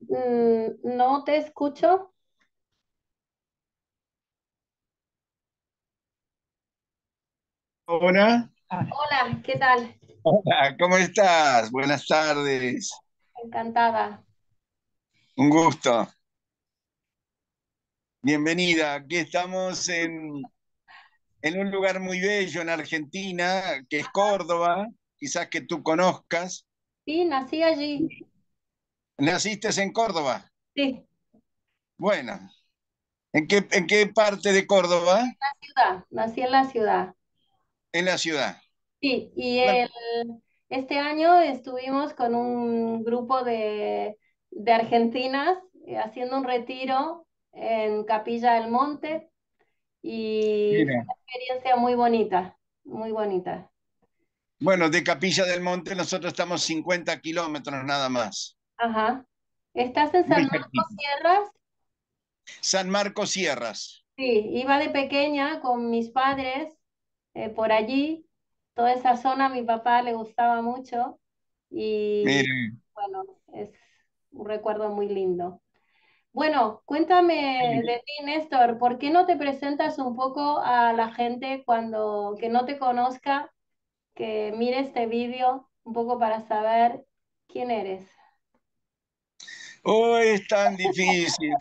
Mm, no te escucho. Hola. Hola, ¿qué tal? Hola, ¿cómo estás? Buenas tardes. Encantada. Un gusto. Bienvenida. Aquí estamos en, en un lugar muy bello en Argentina, que es Córdoba, quizás que tú conozcas. Sí, nací allí. ¿Naciste en Córdoba? Sí. Bueno, ¿en qué, parte de Córdoba? En la ciudad, nací en la ciudad. En la ciudad. Sí, y este año estuvimos con un grupo de, argentinas eh, haciendo un retiro en Capilla del Monte y una experiencia muy bonita, muy bonita. Bueno, de Capilla del Monte nosotros estamos 50 kilómetros nada más. Ajá. ¿Estás en San Marcos Sierras? San Marcos Sierras. Sí, iba de pequeña con mis padres eh, por allí. Toda esa zona a mi papá le gustaba mucho y bueno, es un recuerdo muy lindo. Bueno, cuéntame de ti, Néstor, ¿por qué no te presentas un poco a la gente cuando que no te conozca, que mire este vídeo un poco para saber quién eres? Oh, es tan difícil.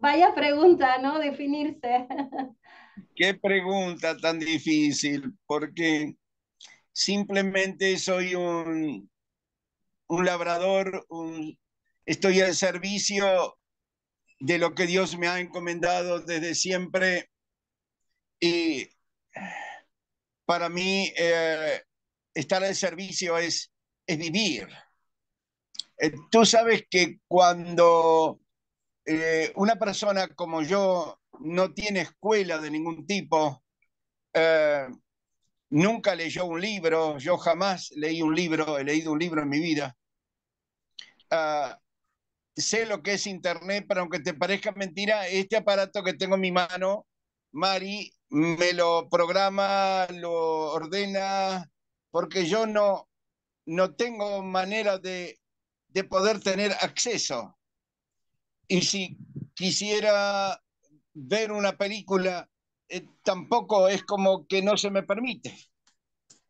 Vaya pregunta, ¿no? Definirse. Qué pregunta tan difícil, porque simplemente soy un, un labrador, un, estoy al servicio de lo que Dios me ha encomendado desde siempre y para mí eh, estar al servicio es, es vivir. Eh, tú sabes que cuando eh, una persona como yo no tiene escuela de ningún tipo, eh, nunca leyó un libro, yo jamás leí un libro, he leído un libro en mi vida. sé lo que es Internet, pero aunque te parezca mentira, este aparato que tengo en mi mano, Mari, me lo programa, lo ordena, porque yo no, no tengo manera de de poder tener acceso. Y si quisiera ver una película, eh, tampoco es como que no se me permite.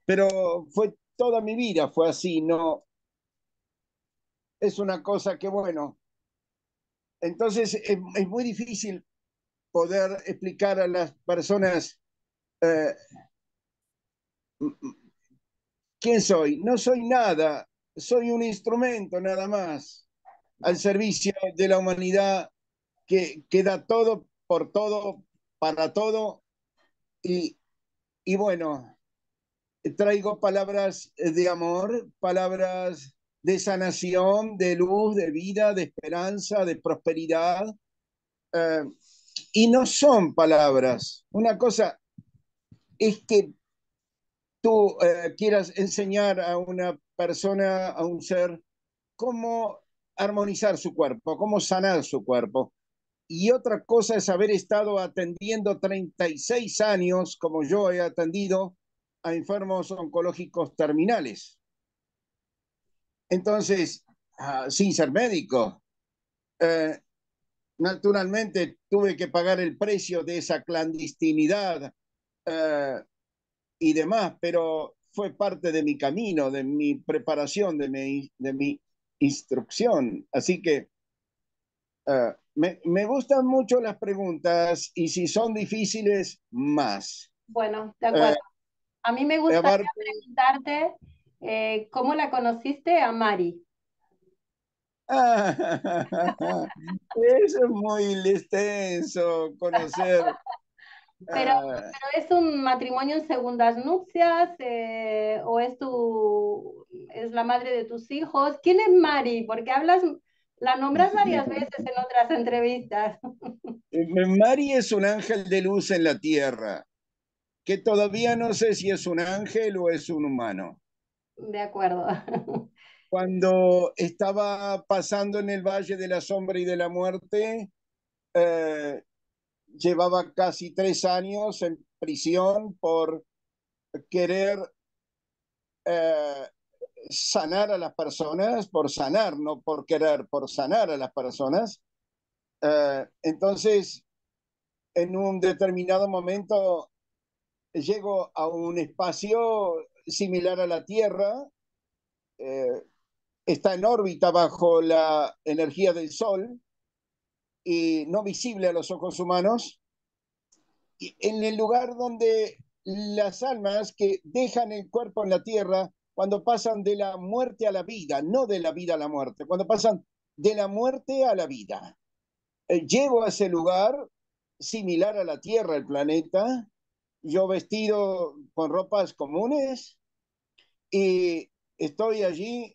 Pero fue toda mi vida, fue así, no. Es una cosa que, bueno, entonces eh, es, muy difícil poder explicar a las personas eh, quién soy. No soy nada, soy un instrumento nada más al servicio de la humanidad que, da todo por todo, para todo. Y, bueno, traigo palabras de amor, palabras de sanación, de luz, de vida, de esperanza, de prosperidad. Eh, y no son palabras. Una cosa es que tú eh, quieras enseñar a una persona, a un ser, cómo armonizar su cuerpo, cómo sanar su cuerpo. Y otra cosa es haber estado atendiendo 36 años, como yo he atendido, a enfermos oncológicos terminales. Entonces, ah, sin ser médico, eh, naturalmente tuve que pagar el precio de esa clandestinidad eh, y demás, pero fue parte de mi camino, de mi preparación, de mi, de mi instrucción. Así que ah, me, gustan mucho las preguntas y si son difíciles, más. Bueno, de ah, acuerdo. a mí me gustaría preguntarte eh, cómo la conociste a Mari. Ah, eso es muy extenso, conocer Pero, ah. pero, es un matrimonio en segundas nupcias eh, o es tu es la madre de tus hijos. ¿Quién es Mari? Porque hablas la nombras varias veces en otras entrevistas. Eh, Mari es un ángel de luz en la tierra, que todavía no sé si es un ángel o es un humano. De acuerdo. Cuando estaba pasando en el Valle de la Sombra y de la Muerte, eh, llevaba casi tres años en prisión por querer eh, sanar a las personas, por sanar, no por querer, por sanar a las personas. Eh, entonces, en un determinado momento, llego a un espacio similar a la Tierra, eh, está en órbita bajo la energía del Sol, eh, no visible a los ojos humanos, en el lugar donde las almas que dejan el cuerpo en la tierra cuando pasan de la muerte a la vida, no de la vida a la muerte, cuando pasan de la muerte a la vida. Eh, llego a ese lugar similar a la tierra, el planeta, yo vestido con ropas comunes y estoy allí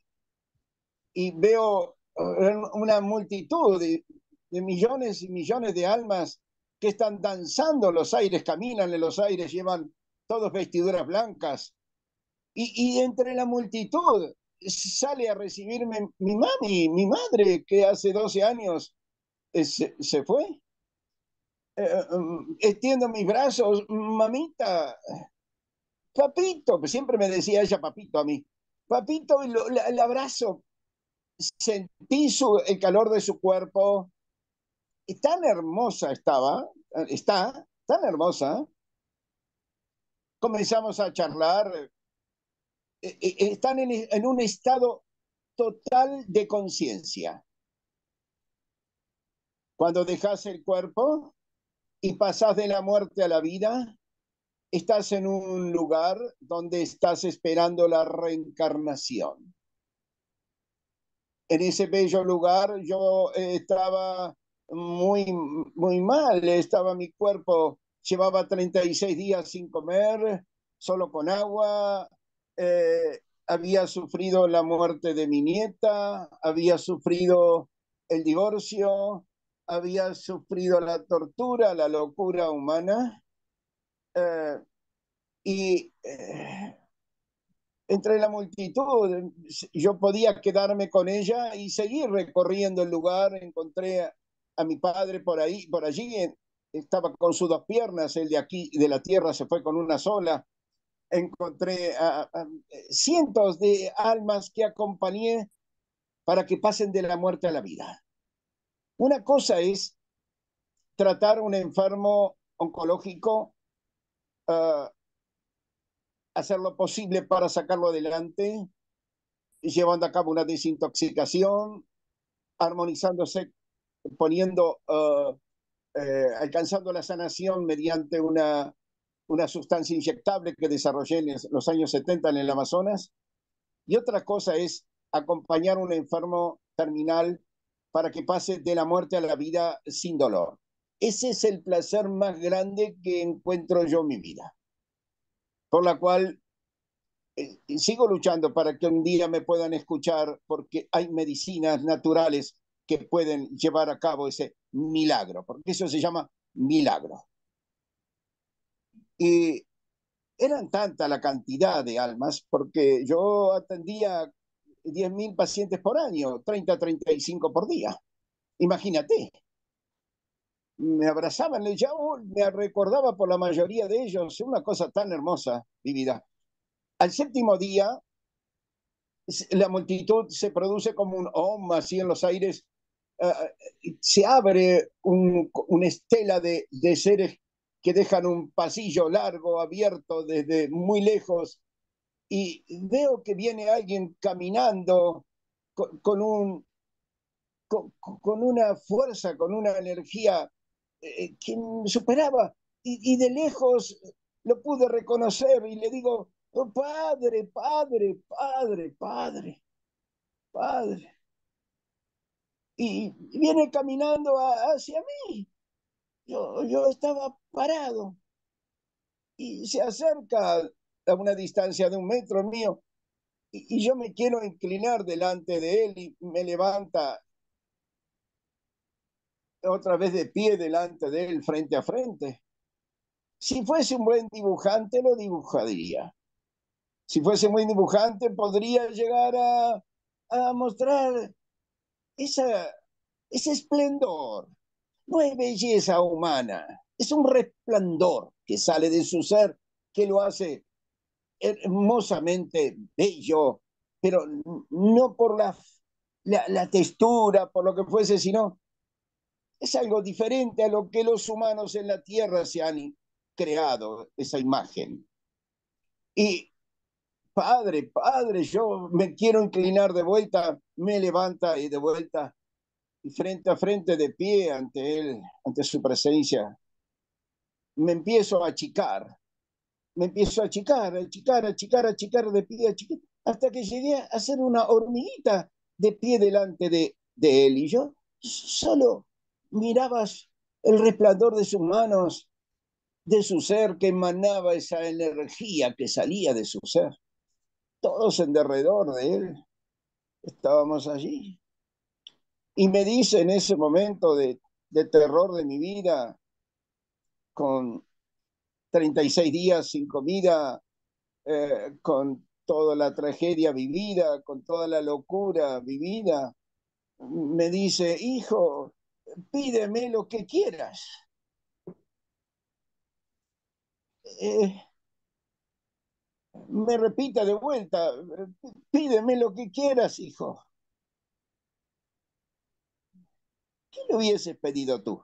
y veo eh, una multitud de de millones y millones de almas que están danzando los aires, caminan en los aires, llevan todos vestiduras blancas. Y, entre la multitud sale a recibirme mi mami, mi madre, que hace 12 años eh, se, fue. Eh, um, mis brazos, mamita, papito, que siempre me decía ella papito a mí, papito, el abrazo, sentí su, el calor de su cuerpo, tan hermosa estaba, eh, está, tan hermosa, comenzamos a charlar, eh, eh, están en, en un estado total de conciencia. Cuando dejas el cuerpo y pasas de la muerte a la vida, estás en un lugar donde estás esperando la reencarnación. En ese bello lugar yo estaba muy, muy mal estaba mi cuerpo. Llevaba 36 días sin comer, solo con agua. Eh, había sufrido la muerte de mi nieta, había sufrido el divorcio, había sufrido la tortura, la locura humana. Eh, y eh, entre la multitud yo podía quedarme con ella y seguir recorriendo el lugar. Encontré a mi padre por ahí, por allí, estaba con sus dos piernas, el de aquí, de la tierra, se fue con una sola. Encontré a, cientos de almas que acompañé para que pasen de la muerte a la vida. Una cosa es tratar a un enfermo oncológico, ah, hacer lo posible para sacarlo adelante, llevando a cabo una desintoxicación, armonizándose poniendo, eh, eh, alcanzando la sanación mediante una, una sustancia inyectable que desarrollé en los años 70 en el Amazonas. Y otra cosa es acompañar a un enfermo terminal para que pase de la muerte a la vida sin dolor. Ese es el placer más grande que encuentro yo en mi vida, por la cual eh, sigo luchando para que un día me puedan escuchar porque hay medicinas naturales que pueden llevar a cabo ese milagro, porque eso se llama milagro. Y eran tanta la cantidad de almas, porque yo atendía 10.000 pacientes por año, 30, 35 por día. Imagínate. Me abrazaban, ya oh", me recordaba por la mayoría de ellos una cosa tan hermosa, vivida. Al séptimo día, la multitud se produce como un OM así en los aires eh, eh, se abre una estela de, seres que dejan un pasillo largo, abierto desde muy lejos, y veo que viene alguien caminando con, un, con, una fuerza, con una energía eh, que me superaba. Y, de lejos lo pude reconocer y le digo, oh, padre, padre, padre, padre, padre y viene caminando hacia mí. Yo, yo estaba parado y se acerca a una distancia de un metro mío y, yo me quiero inclinar delante de él y me levanta otra vez de pie delante de él frente a frente. Si fuese un buen dibujante, lo dibujaría. Si fuese un buen dibujante, podría llegar a, a mostrar esa, ese esplendor no es belleza humana, es un resplandor que sale de su ser, que lo hace hermosamente bello, pero no por la, la, la textura, por lo que fuese, sino es algo diferente a lo que los humanos en la Tierra se han creado, esa imagen. Y Padre, Padre, yo me quiero inclinar de vuelta, me levanta y de vuelta, y frente a frente de pie ante Él, ante su presencia, me empiezo a achicar, me empiezo a achicar, a achicar, a achicar, achicar de pie, a hasta que llegué a ser una hormiguita de pie delante de, de Él, y yo solo mirabas el resplandor de sus manos, de su ser, que emanaba esa energía que salía de su ser todos en derredor de él estábamos allí. Y me dice en ese momento de, terror de mi vida, con 36 días sin comida, eh, con toda la tragedia vivida, con toda la locura vivida, me dice, hijo, pídeme lo que quieras. Eh, me repita de vuelta, pídeme lo que quieras, hijo. ¿Qué le hubieses pedido tú?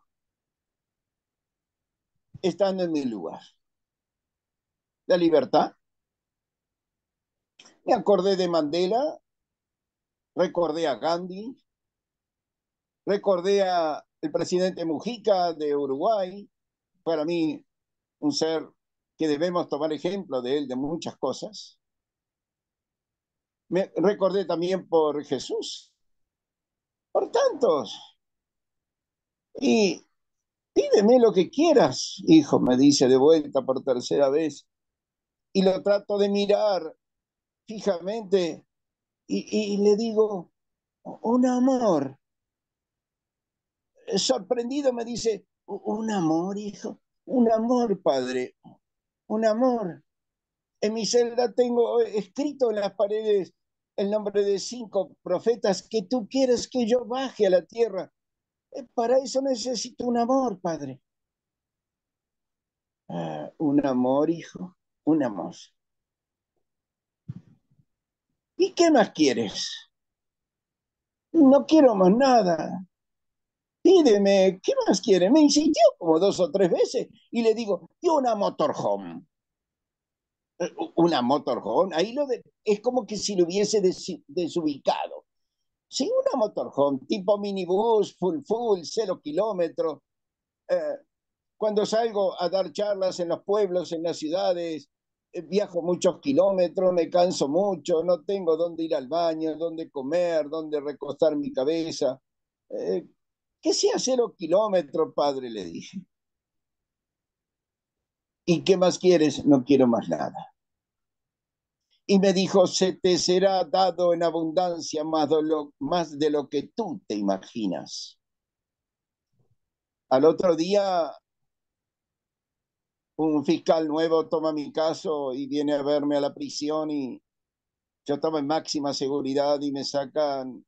Estando en mi lugar. ¿La libertad? Me acordé de Mandela, recordé a Gandhi, recordé al presidente Mujica de Uruguay, para mí un ser que debemos tomar ejemplo de él de muchas cosas. Me recordé también por Jesús, por tantos. Y pídeme lo que quieras, hijo, me dice de vuelta por tercera vez. Y lo trato de mirar fijamente y, y le digo, un amor. Sorprendido me dice, un amor, hijo, un amor, padre, un amor. En mi celda tengo escrito en las paredes el nombre de cinco profetas que tú quieres que yo baje a la tierra. Eh, para eso necesito un amor, Padre. Ah, un amor, hijo, un amor. ¿Y qué más quieres? No quiero más nada pídeme, ¿qué más quiere? Me insistió como dos o tres veces y le digo, y una motorhome. Eh, una motorhome, ahí lo de, es como que si lo hubiese desubicado. Sí, una motorhome, tipo minibús, full full, cero kilómetros. Eh, cuando salgo a dar charlas en los pueblos, en las ciudades, eh, viajo muchos kilómetros, me canso mucho, no tengo dónde ir al baño, dónde comer, dónde recostar mi cabeza. Eh, que sea cero kilómetros, padre, le dije. ¿Y qué más quieres? No quiero más nada. Y me dijo, se te será dado en abundancia más, de lo que tú te imaginas. Al otro día, un fiscal nuevo toma mi caso y viene a verme a la prisión y yo estaba en máxima seguridad y me sacan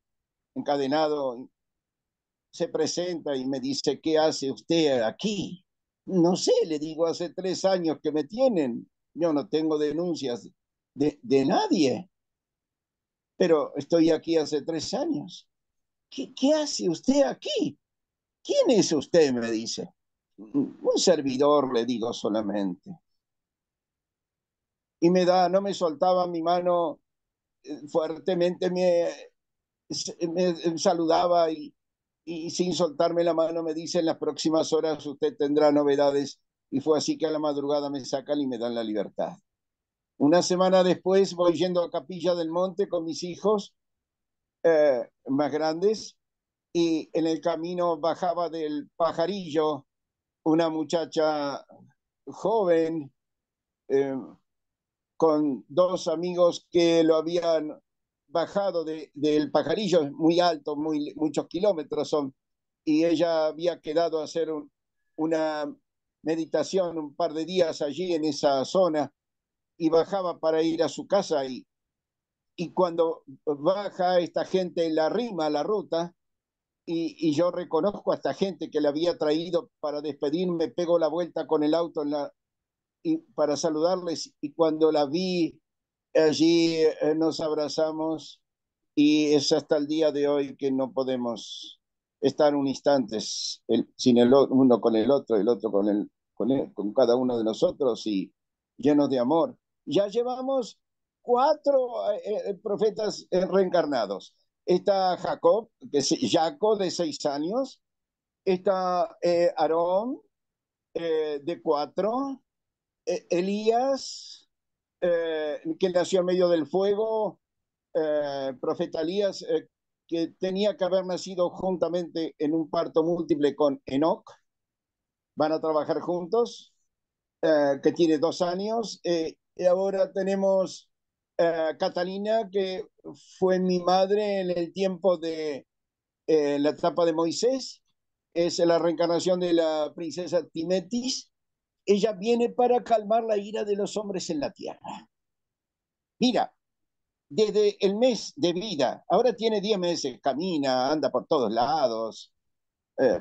encadenado se presenta y me dice, ¿qué hace usted aquí? No sé, le digo, hace tres años que me tienen. Yo no tengo denuncias de, de nadie, pero estoy aquí hace tres años. ¿Qué, ¿Qué hace usted aquí? ¿Quién es usted? me dice. Un servidor, le digo solamente. Y me da, no me soltaba mi mano eh, fuertemente, me, me eh, saludaba y, y sin soltarme la mano me dice en las próximas horas usted tendrá novedades y fue así que a la madrugada me sacan y me dan la libertad. Una semana después voy yendo a Capilla del Monte con mis hijos eh, más grandes y en el camino bajaba del pajarillo una muchacha joven eh, con dos amigos que lo habían bajado del de, es pajarillo, muy alto, muy, muchos kilómetros son, y ella había quedado a hacer una meditación un par de días allí en esa zona y bajaba para ir a su casa y, y cuando baja esta gente en la rima, la ruta, y, yo reconozco a esta gente que la había traído para despedirme, pego la vuelta con el auto para saludarles y cuando la vi allí eh, nos abrazamos y es hasta el día de hoy que no podemos estar un instante sin el uno con el otro, el otro con, el, con, cada uno de nosotros y llenos de amor. Ya llevamos cuatro eh, eh, profetas reencarnados. Está Jacob, que Jaco de seis años. Está Aarón, de cuatro. E, Elías, eh, que nació en medio del fuego, eh, profeta Elías, eh, que tenía que haber nacido juntamente en un parto múltiple con Enoch. Van a trabajar juntos, que tiene dos años. y ahora tenemos Catalina, que fue mi madre en el tiempo de la etapa de Moisés. Es la reencarnación de la princesa Timetis ella viene para calmar la ira de los hombres en la tierra. Mira, desde el mes de vida, ahora tiene 10 meses, camina, anda por todos lados. Eh,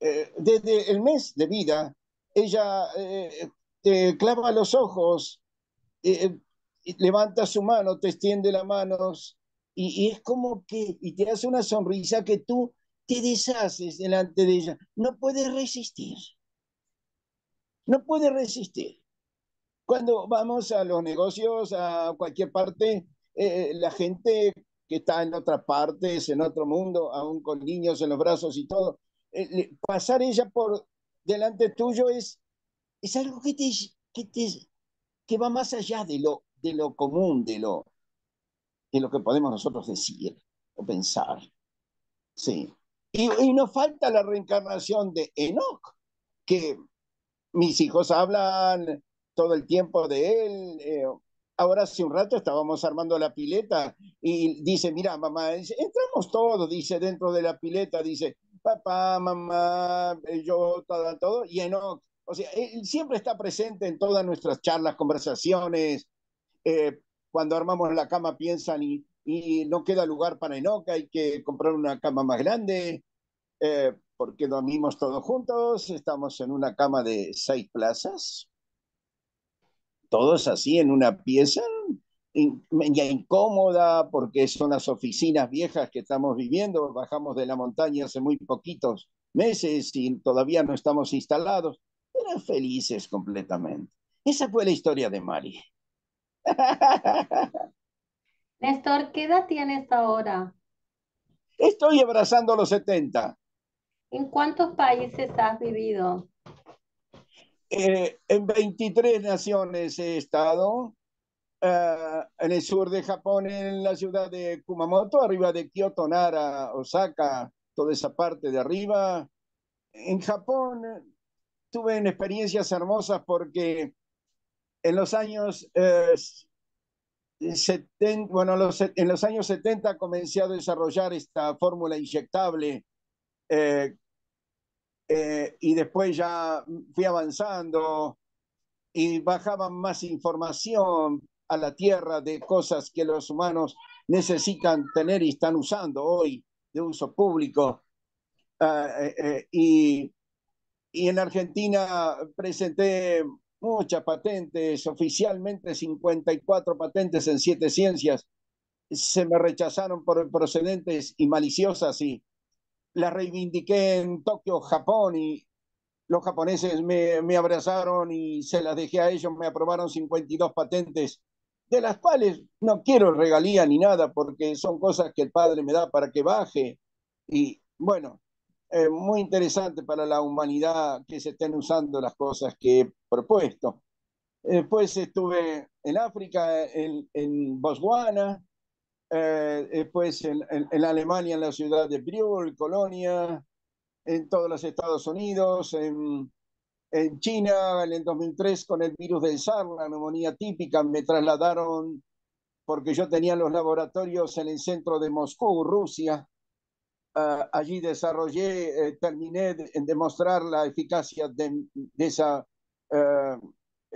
eh, desde el mes de vida, ella eh, te clava los ojos, levanta su mano, te extiende la manos y, y es como que, y te hace una sonrisa que tú te deshaces delante de ella. No puedes resistir no puede resistir. Cuando vamos a los negocios, a cualquier parte, eh, la gente que está en otras partes, en otro mundo, aún con niños en los brazos y todo, eh, pasar ella por delante tuyo es, es algo que, te, que, que va más allá de lo, de lo común, de lo, de lo que podemos nosotros decir o pensar. Sí. Y, y nos falta la reencarnación de Enoch, que mis hijos hablan todo el tiempo de él. Eh, ahora hace un rato estábamos armando la pileta y dice, mira, mamá, entramos todos, dice, dentro de la pileta, dice, papá, mamá, eh, yo, todo, todo, y Enoch. O sea, él siempre está presente en todas nuestras charlas, conversaciones. Eh, cuando armamos la cama piensan y, y no queda lugar para Enoch, hay que comprar una cama más grande porque dormimos todos juntos, estamos en una cama de seis plazas, todos así en una pieza, media incómoda, porque son las oficinas viejas que estamos viviendo, bajamos de la montaña hace muy poquitos meses y todavía no estamos instalados, pero felices completamente. Esa fue la historia de Mari. Néstor, ¿qué edad tienes ahora? Estoy abrazando los 70. ¿En cuántos países has vivido? Eh, en 23 naciones he estado. Eh, en el sur de Japón, en la ciudad de Kumamoto, arriba de Kyoto, Nara, Osaka, toda esa parte de arriba. En Japón eh, tuve experiencias hermosas porque en los años bueno, los, en los años 70 comencé a desarrollar esta fórmula inyectable eh, eh, y después ya fui avanzando y bajaban más información a la tierra de cosas que los humanos necesitan tener y están usando hoy de uso público. Ah, eh, y, y en Argentina presenté muchas patentes, oficialmente 54 patentes en siete ciencias. Se me rechazaron por procedentes y maliciosas y la reivindiqué en Tokio, Japón, y los japoneses me, abrazaron y se las dejé a ellos, me aprobaron 52 patentes, de las cuales no quiero regalía ni nada, porque son cosas que el padre me da para que baje. Y bueno, muy interesante para la humanidad que se estén usando las cosas que he propuesto. Después estuve en África, en, en Botswana, después eh, eh, pues, en, en, Alemania, en la ciudad de Brühl, Colonia, en todos los Estados Unidos, en, en China, en el 2003 con el virus del SARS, la neumonía típica, me trasladaron porque yo tenía los laboratorios en el centro de Moscú, Rusia. Ah, allí desarrollé, eh, terminé de, en demostrar la eficacia de, esa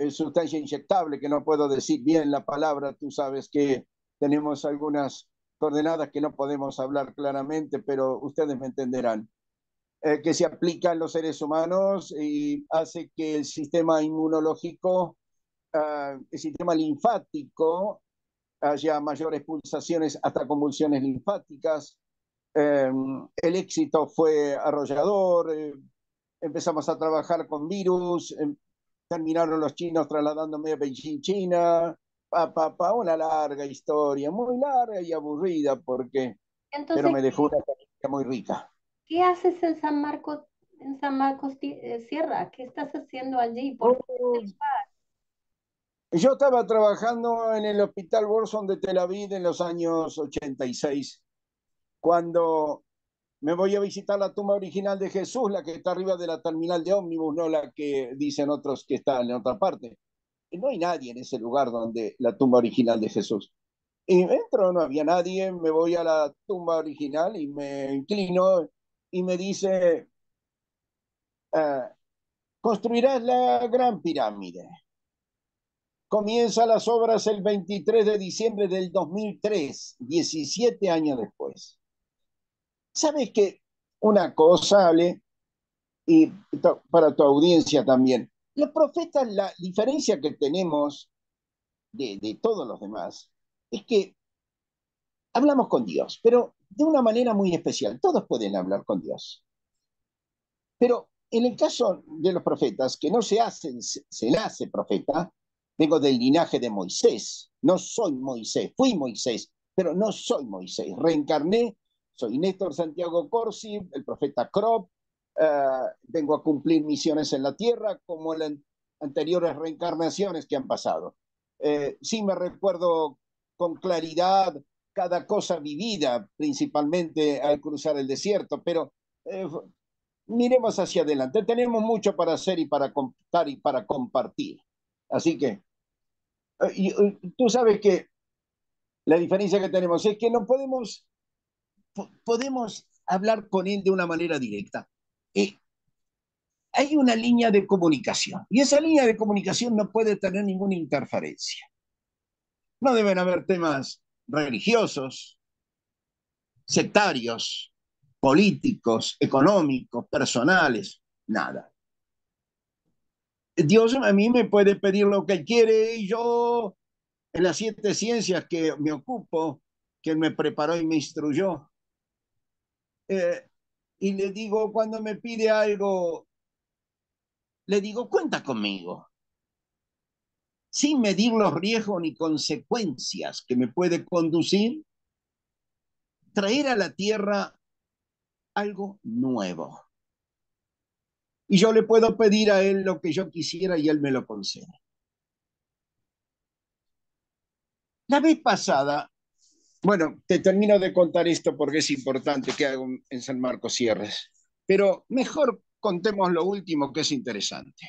sustancia inyectable, que no puedo decir bien la palabra, tú sabes que tenemos algunas coordenadas que no podemos hablar claramente, pero ustedes me entenderán, eh, que se aplica en los seres humanos y hace que el sistema inmunológico, ah, el sistema linfático, haya mayores pulsaciones hasta convulsiones linfáticas. Em, el éxito fue arrollador, eh, empezamos a trabajar con virus, em, terminaron los chinos trasladándome a Beijing, China, pa, una larga historia, muy larga y aburrida, porque pero me dejó una experiencia muy rica. ¿Qué haces en San Marcos, en San Marcos eh, Sierra? ¿Qué estás haciendo allí? Oh. yo estaba trabajando en el Hospital Borson de Tel Aviv en los años 86, cuando me voy a visitar la tumba original de Jesús, la que está arriba de la terminal de ómnibus, no la que dicen otros que está en otra parte no hay nadie en ese lugar donde la tumba original de Jesús. Y entro, no había nadie, me voy a la tumba original y me inclino y me dice, ah, construirás la gran pirámide. Comienza las obras el 23 de diciembre del 2003, 17 años después. ¿Sabes que Una cosa, Ale, y para tu audiencia también. Los profetas, la diferencia que tenemos de, todos los demás es que hablamos con Dios, pero de una manera muy especial. Todos pueden hablar con Dios. Pero en el caso de los profetas, que no se hace se, nace profeta, vengo del linaje de Moisés. No soy Moisés, fui Moisés, pero no soy Moisés. Reencarné, soy Néstor Santiago Corsi, el profeta Crop, eh, vengo a cumplir misiones en la tierra como en las anteriores reencarnaciones que han pasado. Eh, sí me recuerdo con claridad cada cosa vivida, principalmente al cruzar el desierto, pero eh, miremos hacia adelante. Tenemos mucho para hacer y para contar y para compartir. Así que tú sabes que la diferencia que tenemos es que no podemos, podemos hablar con él de una manera directa hay una línea de comunicación y esa línea de comunicación no puede tener ninguna interferencia. No deben haber temas religiosos, sectarios, políticos, económicos, personales, nada. Dios a mí me puede pedir lo que quiere y yo en las siete ciencias que me ocupo, que me preparó y me instruyó, eh, y le digo cuando me pide algo, le digo, cuenta conmigo, sin medir los riesgos ni consecuencias que me puede conducir, traer a la tierra algo nuevo. Y yo le puedo pedir a él lo que yo quisiera y él me lo concede. La vez pasada bueno, te termino de contar esto porque es importante que hago en San Marcos cierres, pero mejor contemos lo último que es interesante.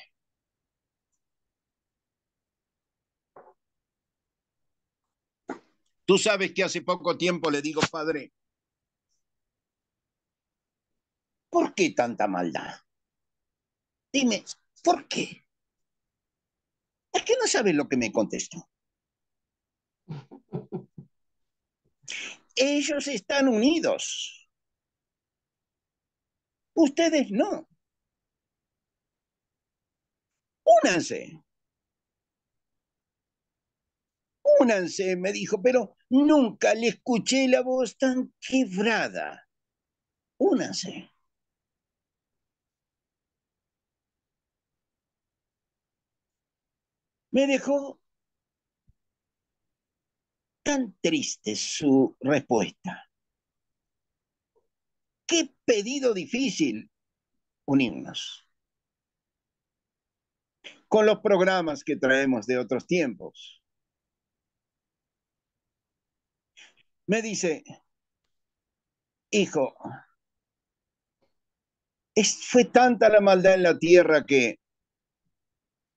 Tú sabes que hace poco tiempo le digo, padre, ¿por qué tanta maldad? Dime, ¿por qué? Es que no sabes lo que me contestó. Ellos están unidos. Ustedes no. Únanse. Únanse, me dijo, pero nunca le escuché la voz tan quebrada. Únanse. Me dejó tan triste su respuesta. Qué pedido difícil unirnos. Con los programas que traemos de otros tiempos. Me dice, hijo, es, fue tanta la maldad en la tierra que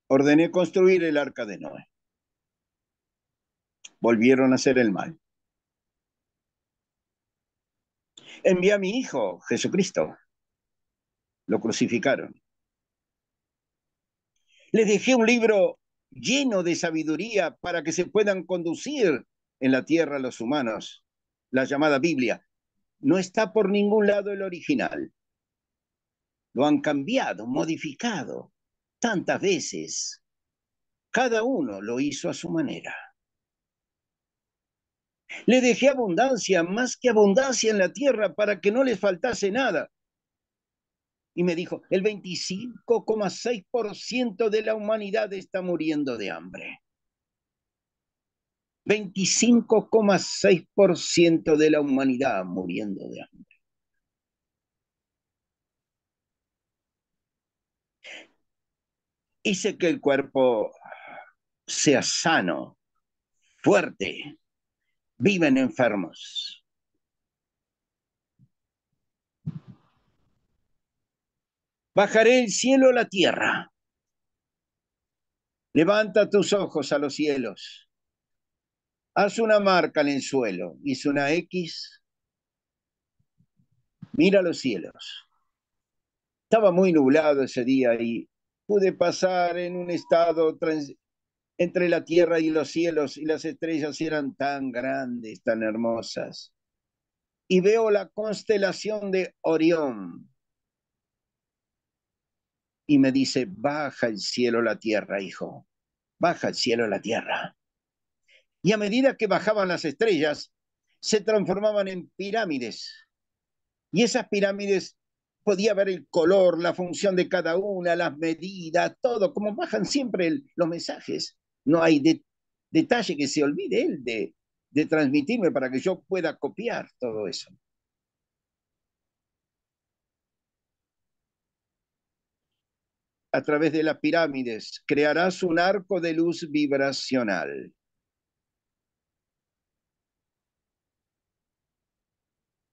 ordené construir el arca de Noé volvieron a hacer el mal. Envié a mi hijo, Jesucristo. Lo crucificaron. Les dejé un libro lleno de sabiduría para que se puedan conducir en la tierra los humanos, la llamada Biblia. No está por ningún lado el original. Lo han cambiado, modificado tantas veces. Cada uno lo hizo a su manera. Le dejé abundancia, más que abundancia en la tierra, para que no les faltase nada. Y me dijo, el 25,6% de la humanidad está muriendo de hambre. 25,6% de la humanidad muriendo de hambre. Hice que el cuerpo sea sano, fuerte, viven enfermos. Bajaré el cielo a la tierra. Levanta tus ojos a los cielos. Haz una marca en el suelo. Hice una X. Mira los cielos. Estaba muy nublado ese día y pude pasar en un estado trans entre la tierra y los cielos, y las estrellas eran tan grandes, tan hermosas. Y veo la constelación de Orión. Y me dice, baja el cielo la tierra, hijo, baja el cielo la tierra. Y a medida que bajaban las estrellas, se transformaban en pirámides. Y esas pirámides podía ver el color, la función de cada una, las medidas, todo, como bajan siempre los mensajes. No hay detalle que se olvide él de, transmitirme para que yo pueda copiar todo eso. a través de las pirámides, crearás un arco de luz vibracional.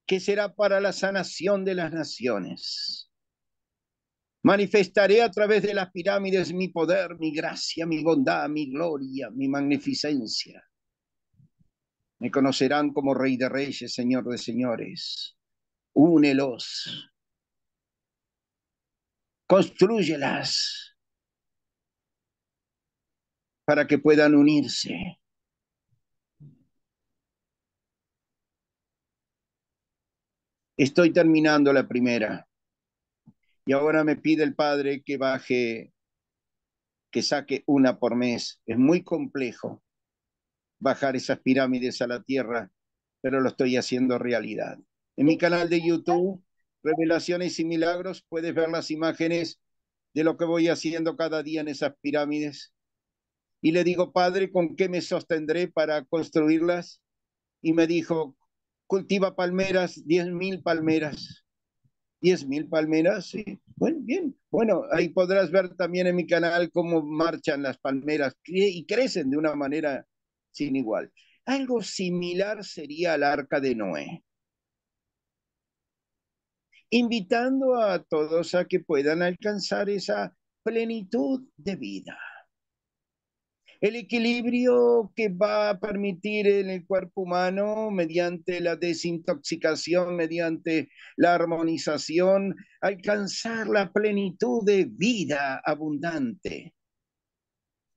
que será para la sanación de las naciones. Manifestaré a través de las pirámides mi poder, mi gracia, mi bondad, mi gloria, mi magnificencia. Me conocerán como Rey de Reyes, Señor de Señores. Únelos. Construyelas para que puedan unirse. Estoy terminando la primera. Y ahora me pide el padre que baje, que saque una por mes. Es muy complejo bajar esas pirámides a la tierra, pero lo estoy haciendo realidad. En mi canal de YouTube, Revelaciones y Milagros, puedes ver las imágenes de lo que voy haciendo cada día en esas pirámides. Y le digo, Padre, ¿con qué me sostendré para construirlas? Y me dijo, cultiva palmeras, 10.000 palmeras. 10.000 mil palmeras, sí. Bueno, bien. Bueno, ahí podrás ver también en mi canal cómo marchan las palmeras y crecen de una manera sin igual. Algo similar sería el arca de Noé. Invitando a todos a que puedan alcanzar esa plenitud de vida el equilibrio que va a permitir en el cuerpo humano mediante la desintoxicación, mediante la armonización, alcanzar la plenitud de vida abundante.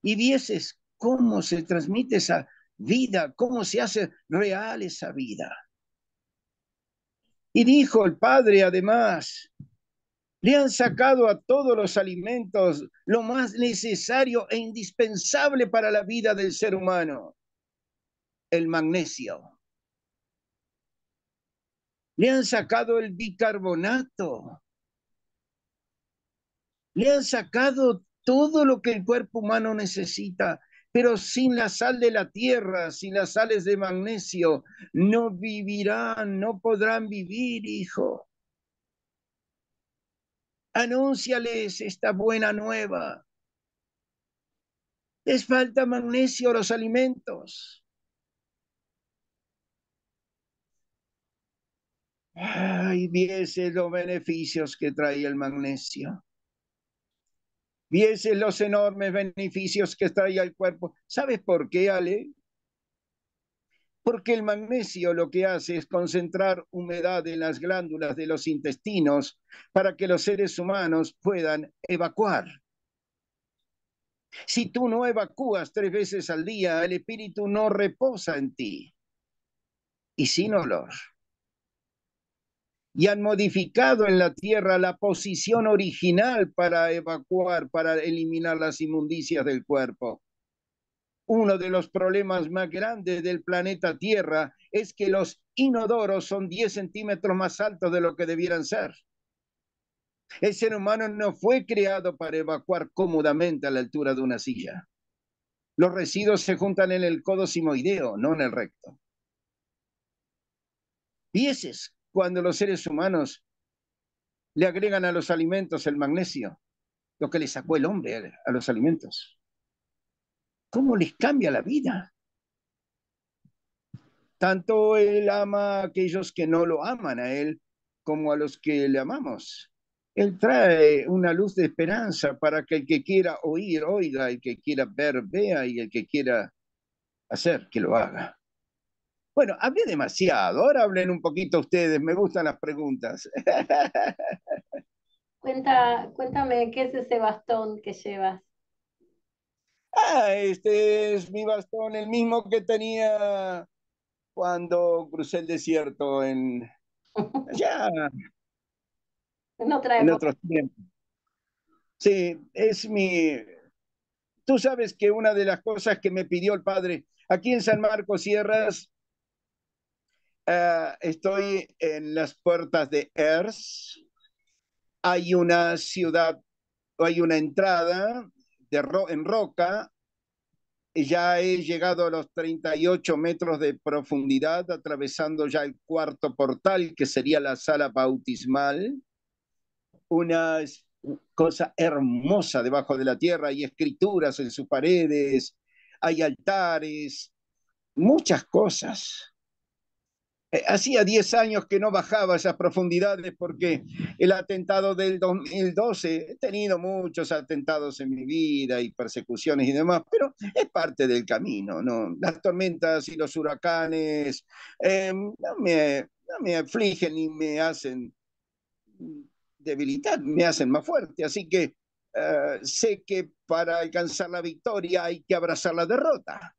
Y vieses cómo se transmite esa vida, cómo se hace real esa vida. Y dijo el Padre además, le han sacado a todos los alimentos lo más necesario e indispensable para la vida del ser humano, el magnesio. Le han sacado el bicarbonato. Le han sacado todo lo que el cuerpo humano necesita, pero sin la sal de la tierra, sin las sales de magnesio, no vivirán, no podrán vivir, hijo. Anúnciales esta buena nueva. Les falta magnesio a los alimentos. Ay, viese los beneficios que trae el magnesio. Viese los enormes beneficios que trae el cuerpo. ¿Sabes por qué, Ale? porque el magnesio lo que hace es concentrar humedad en las glándulas de los intestinos para que los seres humanos puedan evacuar. Si tú no evacuas tres veces al día, el espíritu no reposa en ti y sin olor. Y han modificado en la tierra la posición original para evacuar, para eliminar las inmundicias del cuerpo. Uno de los problemas más grandes del planeta Tierra es que los inodoros son 10 centímetros más altos de lo que debieran ser. El ser humano no fue creado para evacuar cómodamente a la altura de una silla. Los residuos se juntan en el codo simoideo, no en el recto. Y es cuando los seres humanos le agregan a los alimentos el magnesio, lo que le sacó el hombre a los alimentos cómo les cambia la vida. Tanto Él ama a aquellos que no lo aman a Él como a los que le amamos. Él trae una luz de esperanza para que el que quiera oír, oiga, el que quiera ver, vea y el que quiera hacer, que lo haga. Bueno, hablé demasiado. Ahora hablen un poquito ustedes. Me gustan las preguntas. Cuenta, cuéntame, ¿qué es ese bastón que llevas? Ah, este es mi bastón, el mismo que tenía cuando crucé el desierto en ¡Ya! En, en otros tiempos. Sí, es mi. Tú sabes que una de las cosas que me pidió el padre, aquí en San Marcos Sierras, ah, estoy en las puertas de ERS. Hay una ciudad, hay una entrada en roca. Eh, ya he llegado a los 38 metros de profundidad, atravesando ya el cuarto portal, que sería la sala bautismal. Una cosa hermosa debajo de la tierra, hay escrituras en sus paredes, hay altares, muchas cosas. Eh, hacía 10 años que no bajaba esas profundidades porque el atentado del 2012, he tenido muchos atentados en mi vida y persecuciones y demás, pero es parte del camino, ¿no? Las tormentas y los huracanes eh, no, me, no me afligen ni me hacen debilitar, me hacen más fuerte. Así que eh, sé que para alcanzar la victoria hay que abrazar la derrota.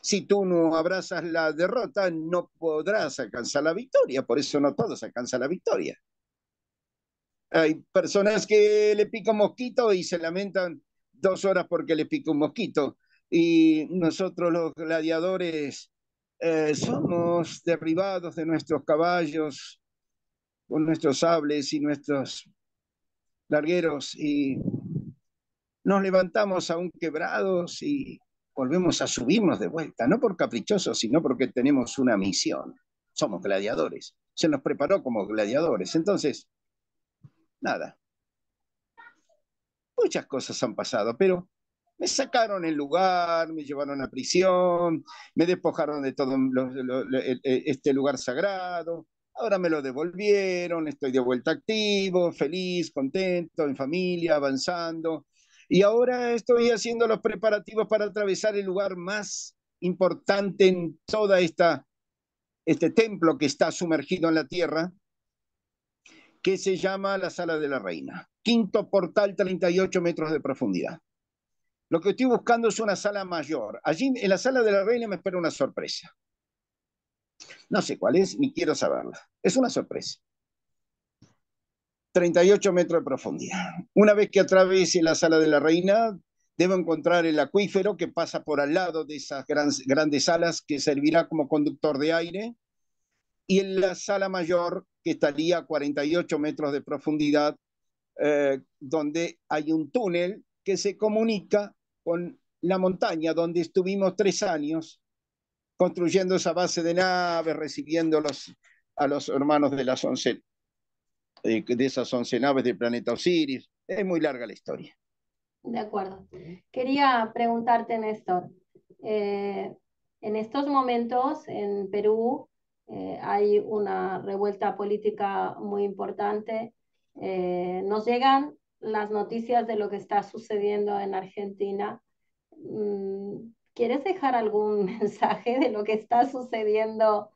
Si tú no abrazas la derrota, no podrás alcanzar la victoria. Por eso no todos alcanzan la victoria. Hay personas que le pica un mosquito y se lamentan dos horas porque le pica un mosquito. Y nosotros los gladiadores eh, somos derribados de nuestros caballos con nuestros sables y nuestros largueros y nos levantamos aún quebrados y volvemos a subirnos de vuelta, no por caprichosos, sino porque tenemos una misión. Somos gladiadores. Se nos preparó como gladiadores. Entonces, nada. Muchas cosas han pasado, pero me sacaron el lugar, me llevaron a prisión, me despojaron de todo e, e, este lugar sagrado, ahora me lo devolvieron, estoy de vuelta activo, feliz, contento, en familia, avanzando, y ahora estoy haciendo los preparativos para atravesar el lugar más importante en toda esta este templo que está sumergido en la tierra, que se llama la Sala de la Reina. Quinto portal, 38 metros de profundidad. Lo que estoy buscando es una sala mayor. Allí en la Sala de la Reina me espera una sorpresa. No sé cuál es, ni quiero saberla. Es una sorpresa. 38 metros de profundidad. Una vez que atraviese la sala de la reina, debo encontrar el acuífero que pasa por al lado de esas grandes salas que servirá como conductor de aire, y en la sala mayor que estaría a 48 metros de profundidad, eh, donde hay un túnel que se comunica con la montaña donde estuvimos tres años construyendo esa base de naves, recibiendo los, a los hermanos de las once de, esas once naves del planeta Osiris. Es muy larga la historia. De acuerdo. Quería preguntarte, Néstor, eh, en estos momentos en Perú eh, hay una revuelta política muy importante. Eh, nos llegan las noticias de lo que está sucediendo en Argentina. Mm, ¿Quieres dejar algún mensaje de lo que está sucediendo,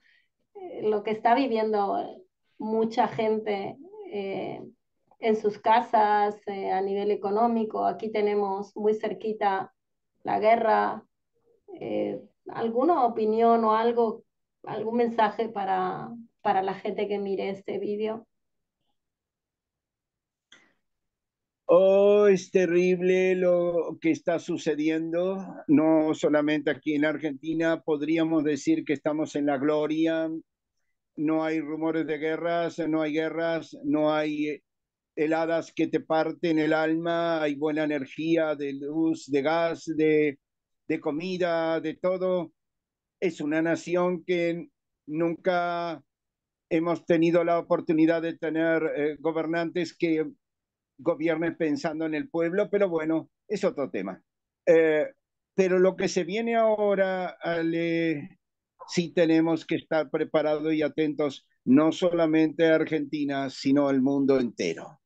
lo que está viviendo mucha gente eh, en sus casas eh, a nivel económico. Aquí tenemos muy cerquita la guerra. Eh, ¿Alguna opinión o algo, algún mensaje para, para la gente que mire este vídeo? Oh, es terrible lo que está sucediendo, no solamente aquí en Argentina, podríamos decir que estamos en la gloria no hay rumores de guerras, no hay guerras, no hay eh, heladas que te parten el alma, hay buena energía de luz, de gas, de, de comida, de todo. Es una nación que nunca hemos tenido la oportunidad de tener eh, gobernantes que gobiernen pensando en el pueblo, pero bueno, es otro tema. Eh, pero lo que se viene ahora, Ale, sí tenemos que estar preparados y atentos, no solamente a Argentina, sino al mundo entero.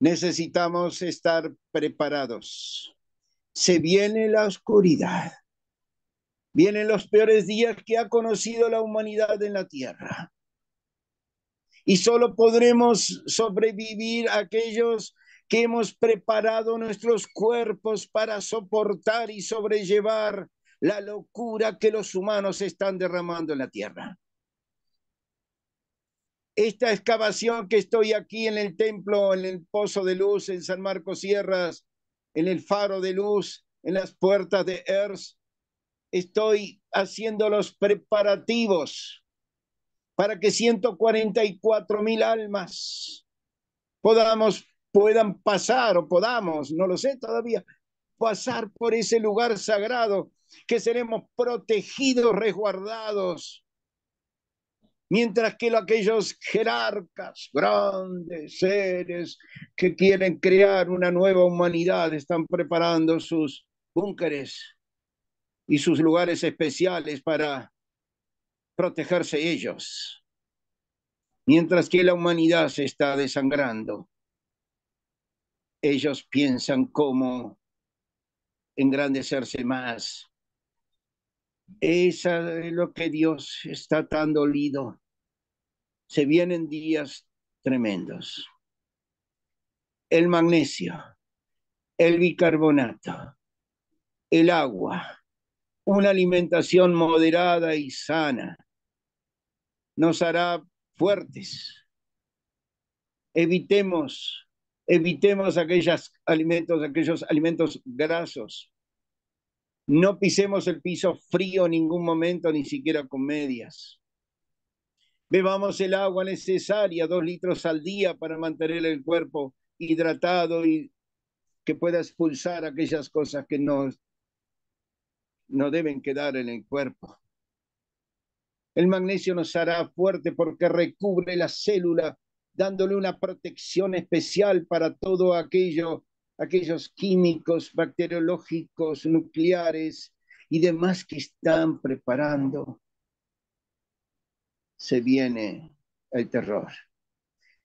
Necesitamos estar preparados. Se viene la oscuridad. Vienen los peores días que ha conocido la humanidad en la Tierra. Y solo podremos sobrevivir aquellos que hemos preparado nuestros cuerpos para soportar y sobrellevar la locura que los humanos están derramando en la tierra. Esta excavación que estoy aquí en el templo, en el Pozo de Luz, en San Marcos Sierras, en el Faro de Luz, en las puertas de Earth, estoy haciendo los preparativos para que 144 mil almas podamos puedan pasar o podamos, no lo sé todavía, pasar por ese lugar sagrado, que seremos protegidos, resguardados. Mientras que aquellos jerarcas, grandes seres que quieren crear una nueva humanidad, están preparando sus búnkeres y sus lugares especiales para protegerse ellos. Mientras que la humanidad se está desangrando ellos piensan cómo engrandecerse más. Esa es eh, lo que Dios está tan dolido. Se vienen días tremendos. El magnesio, el bicarbonato, el agua, una alimentación moderada y sana nos hará fuertes. Evitemos evitemos aquellos alimentos, aquellos alimentos grasos. No pisemos el piso frío en ningún momento, ni siquiera con medias. Bebamos el agua necesaria, dos litros al día, para mantener el cuerpo hidratado y que pueda expulsar aquellas cosas que no, no deben quedar en el cuerpo. El magnesio nos hará fuerte porque recubre la célula dándole una protección especial para todo aquello, aquellos químicos, bacteriológicos, nucleares y demás que están preparando. Se viene el terror.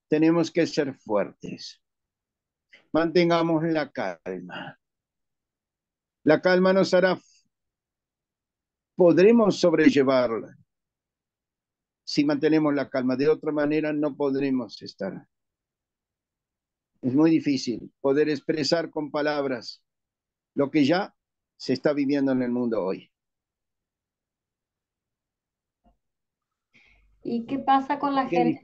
Tenemos que ser fuertes. Mantengamos la calma. La calma nos hará, podremos sobrellevarla si mantenemos la calma. De otra manera no podremos estar. Es muy difícil poder expresar con palabras lo que ya se está viviendo en el mundo hoy. ¿Y qué pasa con la gente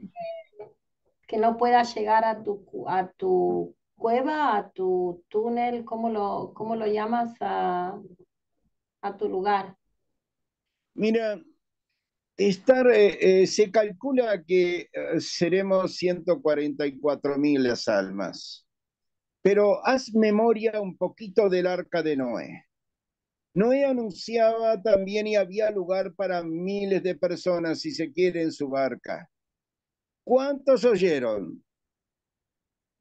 que, no pueda llegar a tu, a tu cueva, a tu túnel? ¿Cómo lo, cómo lo llamas a, a tu lugar? Mira, estar, eh, eh, se calcula que eh, seremos 144 mil las almas, pero haz memoria un poquito del arca de Noé. Noé anunciaba también y había lugar para miles de personas, si se quiere, en su barca. ¿Cuántos oyeron?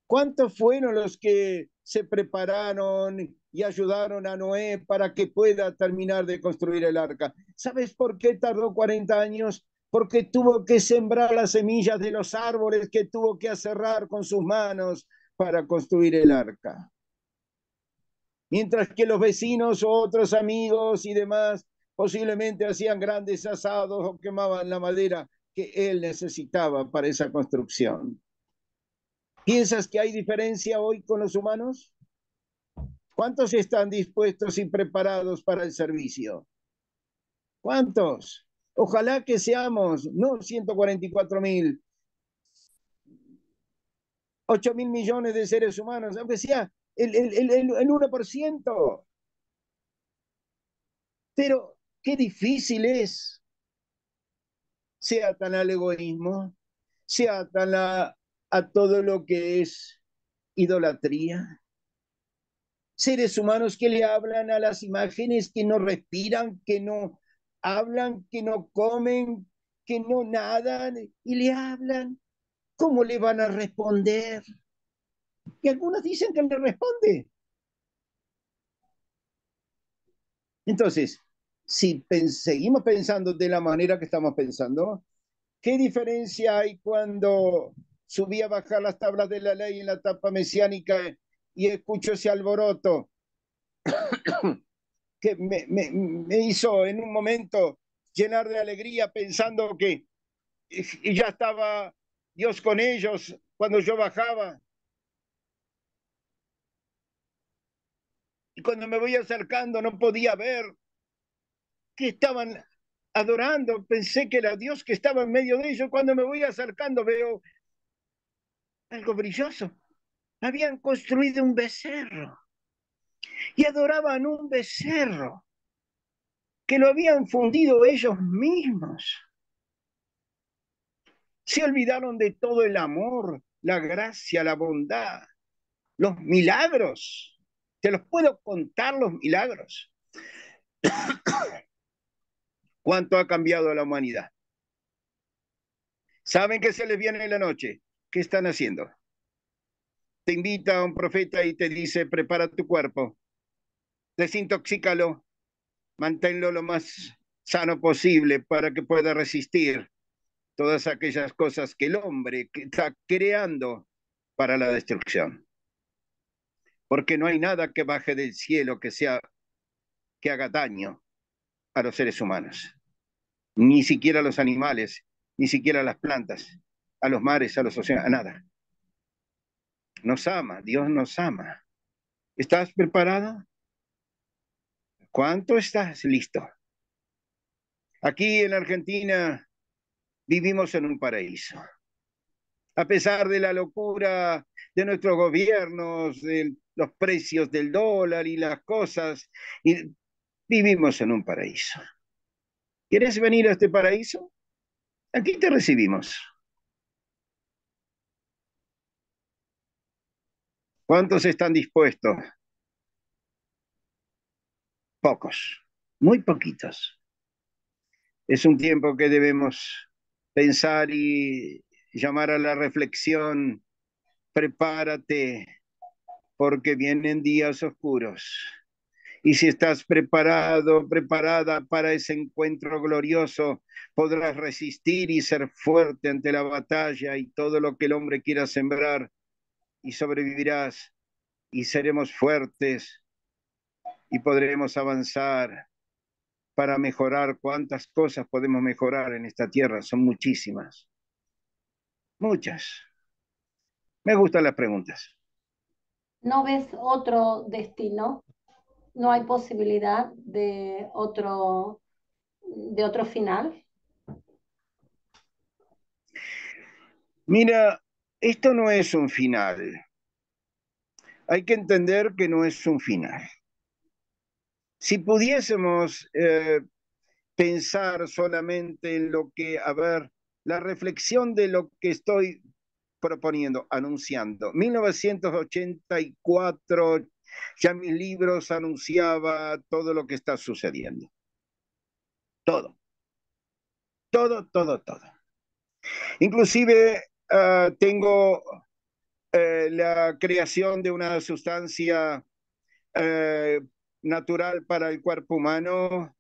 ¿Cuántos fueron los que se prepararon y ayudaron a Noé para que pueda terminar de construir el arca. ¿Sabes por qué tardó 40 años? Porque tuvo que sembrar las semillas de los árboles que tuvo que aserrar con sus manos para construir el arca. Mientras que los vecinos otros amigos y demás posiblemente hacían grandes asados o quemaban la madera que él necesitaba para esa construcción. ¿Piensas que hay diferencia hoy con los humanos? ¿Cuántos están dispuestos y preparados para el servicio? ¿Cuántos? Ojalá que seamos, no 144 mil, 8 mil millones de seres humanos, aunque sea el, el, el, el 1%. Pero qué difícil es. Sea tan al egoísmo, sea tan a a todo lo que es idolatría. Seres humanos que le hablan a las imágenes, que no respiran, que no hablan, que no comen, que no nadan y le hablan. ¿Cómo le van a responder? Y algunos dicen que le responde. Entonces, si seguimos pensando de la manera que estamos pensando, ¿qué diferencia hay cuando subí a bajar las tablas de la ley en la tapa mesiánica y escucho ese alboroto que me, me, me hizo en un momento llenar de alegría pensando que ya estaba Dios con ellos cuando yo bajaba. Y cuando me voy acercando no podía ver que estaban adorando. Pensé que era Dios que estaba en medio de ellos. Cuando me voy acercando veo algo brilloso. Habían construido un becerro y adoraban un becerro que lo habían fundido ellos mismos. Se olvidaron de todo el amor, la gracia, la bondad, los milagros. Te los puedo contar los milagros. ¿Cuánto ha cambiado la humanidad? Saben que se les viene en la noche. ¿qué están haciendo? Te invita a un profeta y te dice, prepara tu cuerpo, desintoxícalo, manténlo lo más sano posible para que pueda resistir todas aquellas cosas que el hombre está creando para la destrucción. Porque no hay nada que baje del cielo que sea que haga daño a los seres humanos, ni siquiera a los animales, ni siquiera a las plantas, a los mares, a los océanos, a nada. Nos ama, Dios nos ama. ¿Estás preparado? ¿Cuánto estás listo? Aquí en Argentina vivimos en un paraíso. A pesar de la locura de nuestros gobiernos, de los precios del dólar y las cosas, vivimos en un paraíso. ¿Quieres venir a este paraíso? Aquí te recibimos. ¿Cuántos están dispuestos? Pocos, muy poquitos. Es un tiempo que debemos pensar y llamar a la reflexión. Prepárate porque vienen días oscuros. Y si estás preparado, preparada para ese encuentro glorioso, podrás resistir y ser fuerte ante la batalla y todo lo que el hombre quiera sembrar y sobrevivirás y seremos fuertes y podremos avanzar para mejorar cuántas cosas podemos mejorar en esta tierra. Son muchísimas. Muchas. Me gustan las preguntas. ¿No ves otro destino? ¿No hay posibilidad de otro, de otro final? Mira, esto no es un final. Hay que entender que no es un final. Si pudiésemos eh, pensar solamente en lo que, a ver, la reflexión de lo que estoy proponiendo, anunciando. 1984, ya mis libros anunciaba todo lo que está sucediendo. Todo. Todo, todo, todo. Inclusive Ah, tengo eh, la creación de una sustancia eh, natural para el cuerpo humano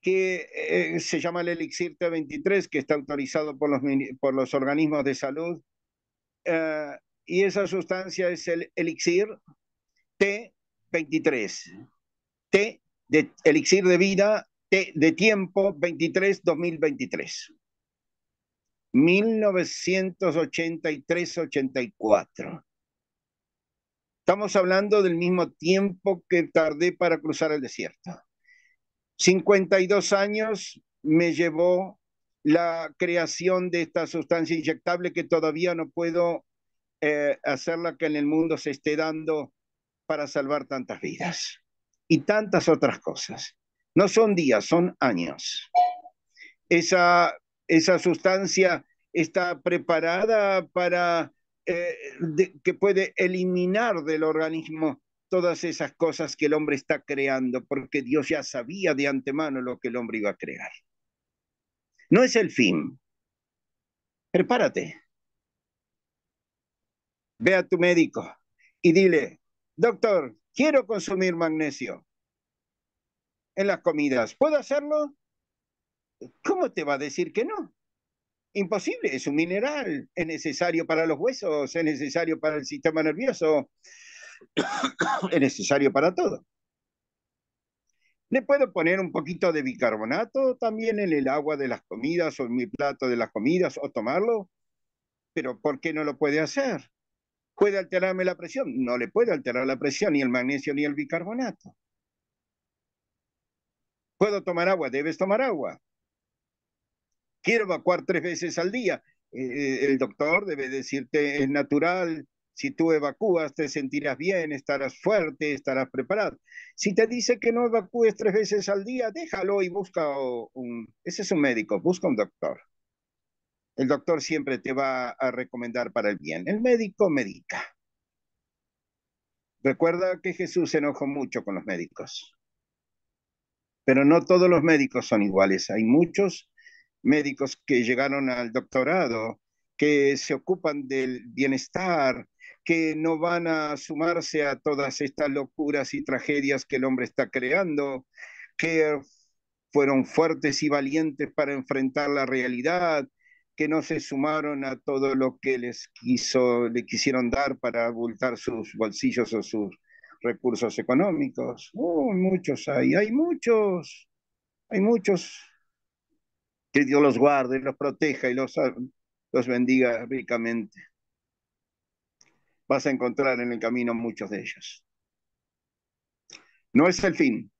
que eh, se llama el elixir T23, que está autorizado por los, por los organismos de salud. Ah, y esa sustancia es el elixir T23. de elixir de vida, T de tiempo 23-2023. 1983-84. Estamos hablando del mismo tiempo que tardé para cruzar el desierto. 52 años me llevó la creación de esta sustancia inyectable que todavía no puedo eh, hacerla que en el mundo se esté dando para salvar tantas vidas y tantas otras cosas. No son días, son años. Esa esa sustancia está preparada para eh, que puede eliminar del organismo todas esas cosas que el hombre está creando, porque Dios ya sabía de antemano lo que el hombre iba a crear. No es el fin. Prepárate. Ve a tu médico y dile, doctor, quiero consumir magnesio en las comidas. ¿Puedo hacerlo? ¿cómo te va a decir que no? Imposible, es un mineral, es necesario para los huesos, es necesario para el sistema nervioso, es necesario para todo. Le puedo poner un poquito de bicarbonato también en el agua de las comidas o en mi plato de las comidas o tomarlo, pero ¿por qué no lo puede hacer? ¿Puede alterarme la presión? No le puede alterar la presión ni el magnesio ni el bicarbonato. ¿Puedo tomar agua? Debes tomar agua quiero evacuar tres veces al día. Eh, eh, el doctor debe decirte, es natural, si tú evacúas te sentirás bien, estarás fuerte, estarás preparado. Si te dice que no evacúes tres veces al día, déjalo y busca un... Ese es un médico, busca un doctor. El doctor siempre te va a recomendar para el bien. El médico medica. Recuerda que Jesús se enojó mucho con los médicos. Pero no todos los médicos son iguales. Hay muchos médicos que llegaron al doctorado, que se ocupan del bienestar, que no van a sumarse a todas estas locuras y tragedias que el hombre está creando, que fueron fuertes y valientes para enfrentar la realidad, que no se sumaron a todo lo que les quiso, le quisieron dar para abultar sus bolsillos o sus recursos económicos. Oh, muchos hay, hay muchos, hay muchos que Dios los guarde, los proteja y los, los bendiga ricamente. Vas a encontrar en el camino muchos de ellos. No es el fin,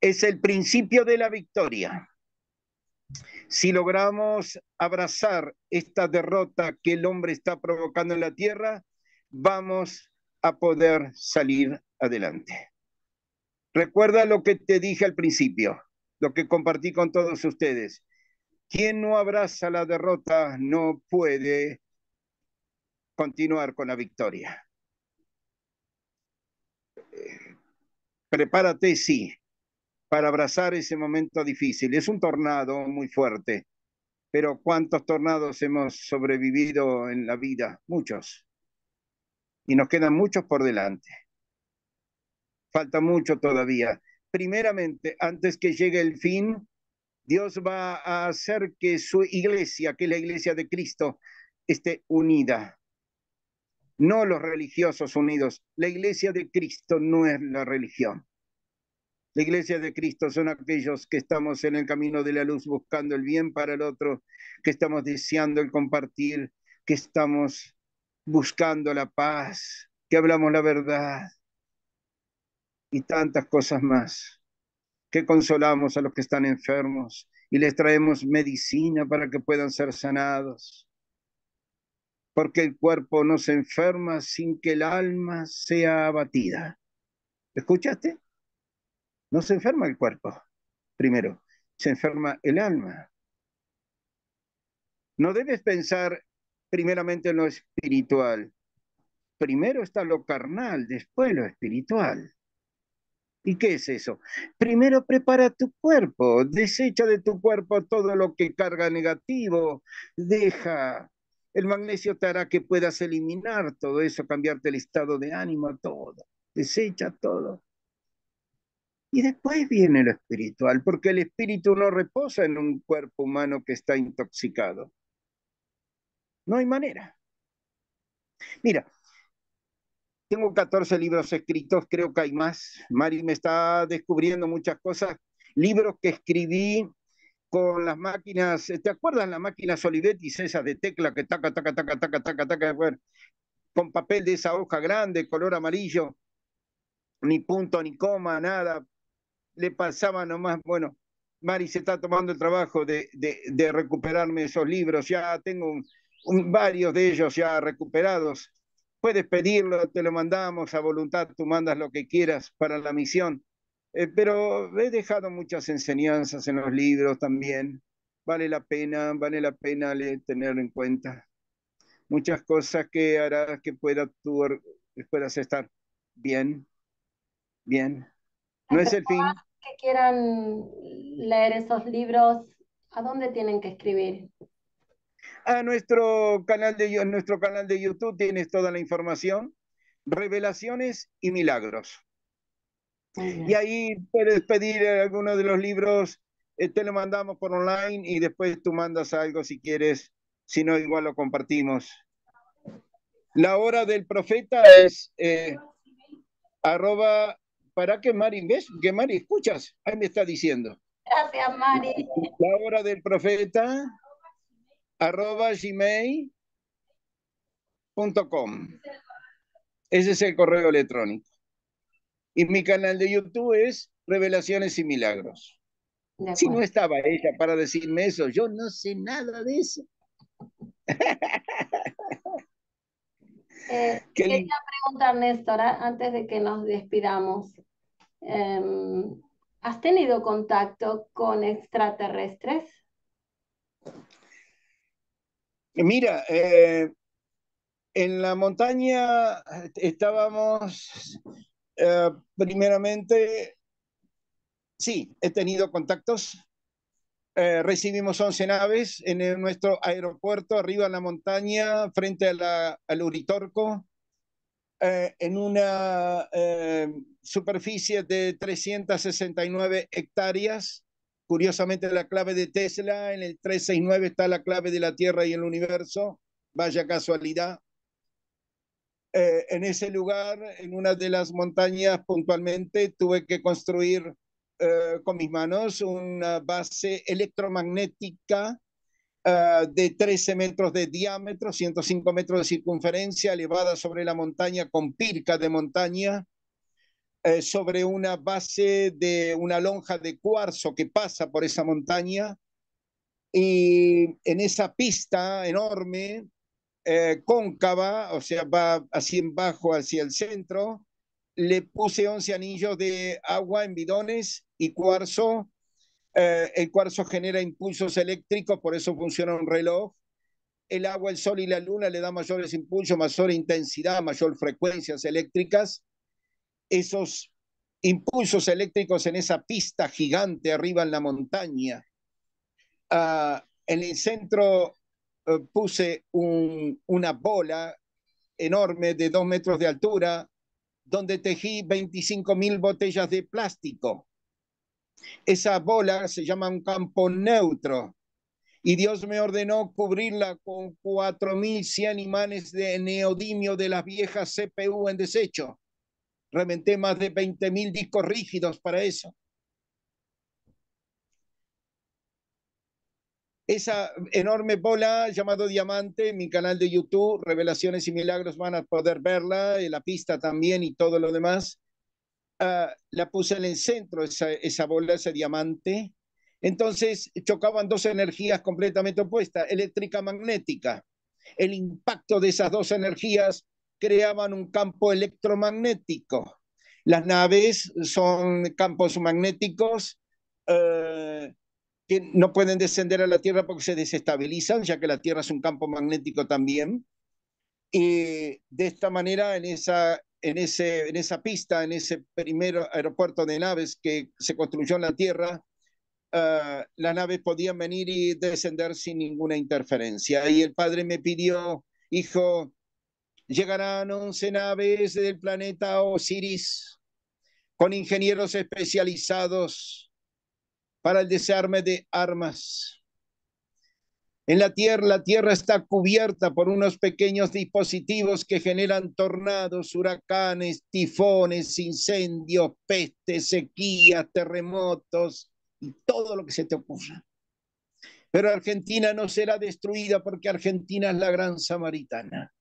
es el principio de la victoria. Si logramos abrazar esta derrota que el hombre está provocando en la tierra, vamos a poder salir adelante. Recuerda lo que te dije al principio lo que compartí con todos ustedes. Quien no abraza la derrota no puede continuar con la victoria. Eh, prepárate, sí, para abrazar ese momento difícil. Es un tornado muy fuerte, pero ¿cuántos tornados hemos sobrevivido en la vida? Muchos. Y nos quedan muchos por delante. Falta mucho todavía primeramente, antes que llegue el fin, Dios va a hacer que su iglesia, que la iglesia de Cristo, esté unida. No los religiosos unidos. La iglesia de Cristo no es la religión. La iglesia de Cristo son aquellos que estamos en el camino de la luz buscando el bien para el otro, que estamos deseando el compartir, que estamos buscando la paz, que hablamos la verdad, y tantas cosas más, que consolamos a los que están enfermos y les traemos medicina para que puedan ser sanados. Porque el cuerpo no se enferma sin que el alma sea abatida. ¿Escuchaste? No se enferma el cuerpo, primero, se enferma el alma. No debes pensar primeramente en lo espiritual. Primero está lo carnal, después lo espiritual. ¿Y qué es eso? Primero prepara tu cuerpo, desecha de tu cuerpo todo lo que carga negativo, deja. El magnesio te hará que puedas eliminar todo eso, cambiarte el estado de ánimo, todo. Desecha todo. Y después viene lo espiritual, porque el espíritu no reposa en un cuerpo humano que está intoxicado. No hay manera. Mira, tengo 14 libros escritos, creo que hay más. Mari me está descubriendo muchas cosas. Libros que escribí con las máquinas, ¿te acuerdas las máquinas Olivetti esas de tecla que taca, taca, taca, taca, taca, taca, con papel de esa hoja grande, color amarillo, ni punto, ni coma, nada, le pasaba nomás, bueno, Mari se está tomando el trabajo de, de, recuperarme esos libros, ya tengo varios de ellos ya recuperados, Puedes pedirlo, te lo mandamos a voluntad, tú mandas lo que quieras para la misión. Eh, pero he dejado muchas enseñanzas en los libros también. Vale la pena, vale la pena tenerlo en cuenta muchas cosas que harás que pueda tú, puedas estar bien, bien. No es el fin. que quieran leer esos libros, ¿a dónde tienen que escribir? nuestro canal de, nuestro canal de YouTube tienes toda la información, revelaciones y milagros. Y ahí puedes pedir alguno de los libros, eh, te lo mandamos por online y después tú mandas algo si quieres, si no igual lo compartimos. La hora del profeta es eh, para que Mari, ¿ves? Que Mari, escuchas, ahí me está diciendo. Gracias, Mari. La hora del profeta arroba gmail.com. Ese es el correo electrónico. Y mi canal de YouTube es Revelaciones y Milagros. Si no estaba ella para decirme eso, yo no sé nada de eso. Eh, quería preguntar, Néstor, antes de que nos despidamos. Em, ¿Has tenido contacto con extraterrestres? Mira, eh, en la montaña estábamos eh, primeramente, sí, he tenido contactos. Eh, recibimos 11 naves en nuestro aeropuerto, arriba en la montaña, frente al Uritorco, en una superficie de 369 hectáreas. Curiosamente, la clave de Tesla, en el 369 está la clave de la Tierra y el universo, vaya casualidad. Eh, en ese lugar, en una de las montañas puntualmente, tuve que construir eh, con mis manos una base electromagnética eh, de 13 metros de diámetro, 105 metros de circunferencia, elevada sobre la montaña con pirca de montaña, eh, sobre una base de una lonja de cuarzo que pasa por esa montaña y en esa pista enorme, eh, cóncava, o sea, va así en bajo hacia el centro, le puse 11 anillos de agua en bidones y cuarzo. Eh, el cuarzo genera impulsos eléctricos, por eso funciona un reloj. El agua, el sol y la luna le dan mayores impulsos, mayor intensidad, mayor frecuencias eléctricas esos impulsos eléctricos en esa pista gigante arriba en la montaña. Ah, en el centro eh, puse una bola enorme de dos metros de altura donde tejí 25 mil botellas de plástico. Esa bola se llama un campo neutro y Dios me ordenó cubrirla con 4.100 imanes de neodimio de las viejas CPU en desecho. Reventé más de 20.000 discos rígidos para eso. Esa enorme bola llamado Diamante, en mi canal de YouTube, Revelaciones y Milagros, van a poder verla, la pista también y todo lo demás. Ah, la puse en el centro, esa, esa bola, ese diamante. Entonces chocaban dos energías completamente opuestas, eléctrica magnética. El impacto de esas dos energías creaban un campo electromagnético. Las naves son campos magnéticos eh, que no pueden descender a la Tierra porque se desestabilizan, ya que la Tierra es un campo magnético también. Y de esta manera, en esa, en ese, en esa pista, en ese primer aeropuerto de naves que se construyó en la Tierra, eh, las naves podían venir y descender sin ninguna interferencia. Y el padre me pidió, hijo, llegarán 11 naves del planeta Osiris con ingenieros especializados para el desarme de armas. En la Tierra, la Tierra está cubierta por unos pequeños dispositivos que generan tornados, huracanes, tifones, incendios, pestes, sequías, terremotos y todo lo que se te ocurra. Pero Argentina no será destruida porque Argentina es la gran samaritana.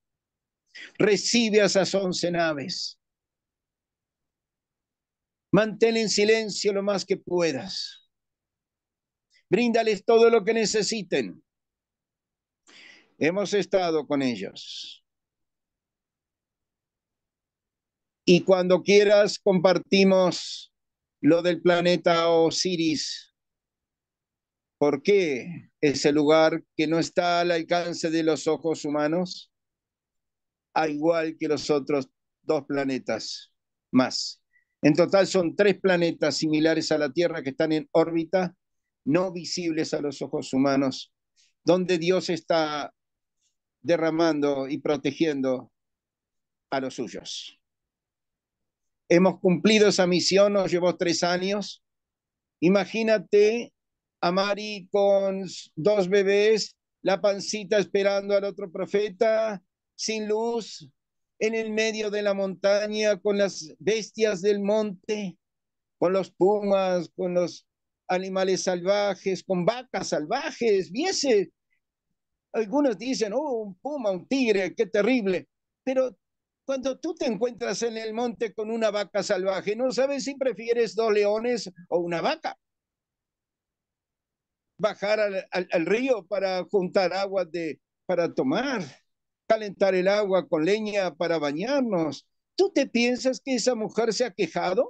Recibe a esas once naves. Mantén en silencio lo más que puedas. Bríndales todo lo que necesiten. Hemos estado con ellos. Y cuando quieras, compartimos lo del planeta Osiris. ¿Por qué ese lugar que no está al alcance de los ojos humanos? a igual que los otros dos planetas más. En total son tres planetas similares a la Tierra que están en órbita, no visibles a los ojos humanos, donde Dios está derramando y protegiendo a los suyos. Hemos cumplido esa misión, nos llevó tres años. Imagínate a Mari con dos bebés, la pancita esperando al otro profeta, sin luz, en el medio de la montaña, con las bestias del monte, con los pumas, con los animales salvajes, con vacas salvajes. Viese, algunos dicen, oh, un puma, un tigre, qué terrible. Pero cuando tú te encuentras en el monte con una vaca salvaje, no sabes si prefieres dos leones o una vaca. Bajar al, río para juntar agua de, para tomar calentar el agua con leña para bañarnos. ¿Tú te piensas que esa mujer se ha quejado?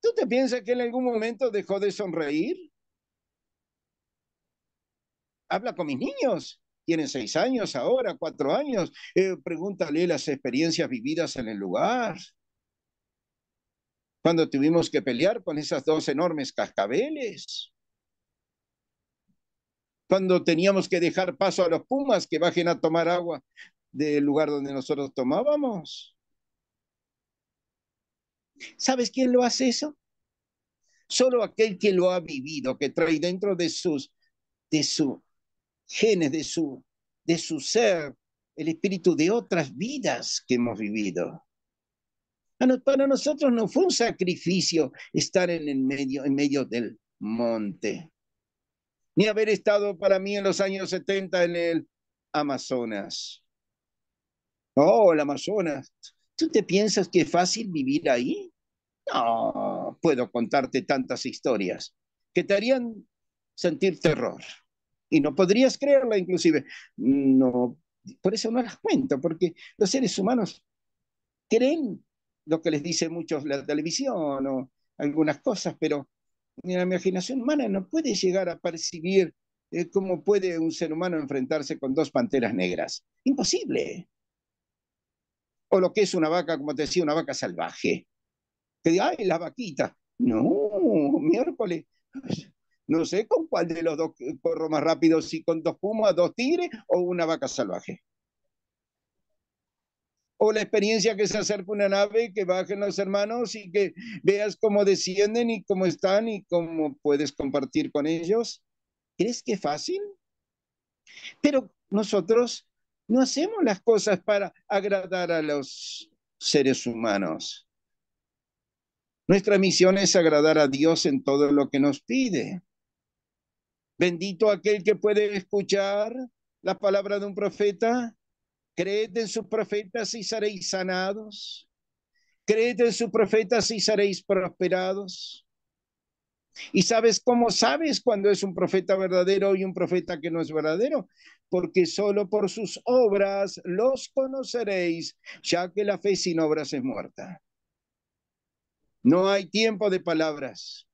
¿Tú te piensas que en algún momento dejó de sonreír? Habla con mis niños. Tienen seis años ahora, cuatro años. Eh, pregúntale las experiencias vividas en el lugar. Cuando tuvimos que pelear con esas dos enormes cascabeles cuando teníamos que dejar paso a los pumas que bajen a tomar agua del lugar donde nosotros tomábamos. ¿Sabes quién lo hace eso? Solo aquel que lo ha vivido, que trae dentro de sus de su genes, de su de su ser, el espíritu de otras vidas que hemos vivido. Para nosotros no fue un sacrificio estar en el medio, en medio del monte ni haber estado para mí en los años 70 en el Amazonas. Oh, el Amazonas. ¿Tú te piensas que es fácil vivir ahí? No, puedo contarte tantas historias que te harían sentir terror. Y no podrías creerla inclusive. No, por eso no las cuento, porque los seres humanos creen lo que les dice mucho la televisión o algunas cosas, pero la imaginación humana no puede llegar a percibir eh, cómo puede un ser humano enfrentarse con dos panteras negras. Imposible. O lo que es una vaca, como te decía, una vaca salvaje. Que diga, ay, la vaquita. No, miércoles. No sé con cuál de los dos corro más rápido, si con dos pumas, dos tigres o una vaca salvaje o la experiencia que se acerca una nave, que bajen los hermanos y que veas cómo descienden y cómo están y cómo puedes compartir con ellos. ¿Crees que es fácil? Pero nosotros no hacemos las cosas para agradar a los seres humanos. Nuestra misión es agradar a Dios en todo lo que nos pide. Bendito aquel que puede escuchar la palabra de un profeta Creed en sus profetas y seréis sanados. Creed en sus profetas y seréis prosperados. Y sabes cómo sabes cuando es un profeta verdadero y un profeta que no es verdadero, porque solo por sus obras los conoceréis, ya que la fe sin obras es muerta. No hay tiempo de palabras.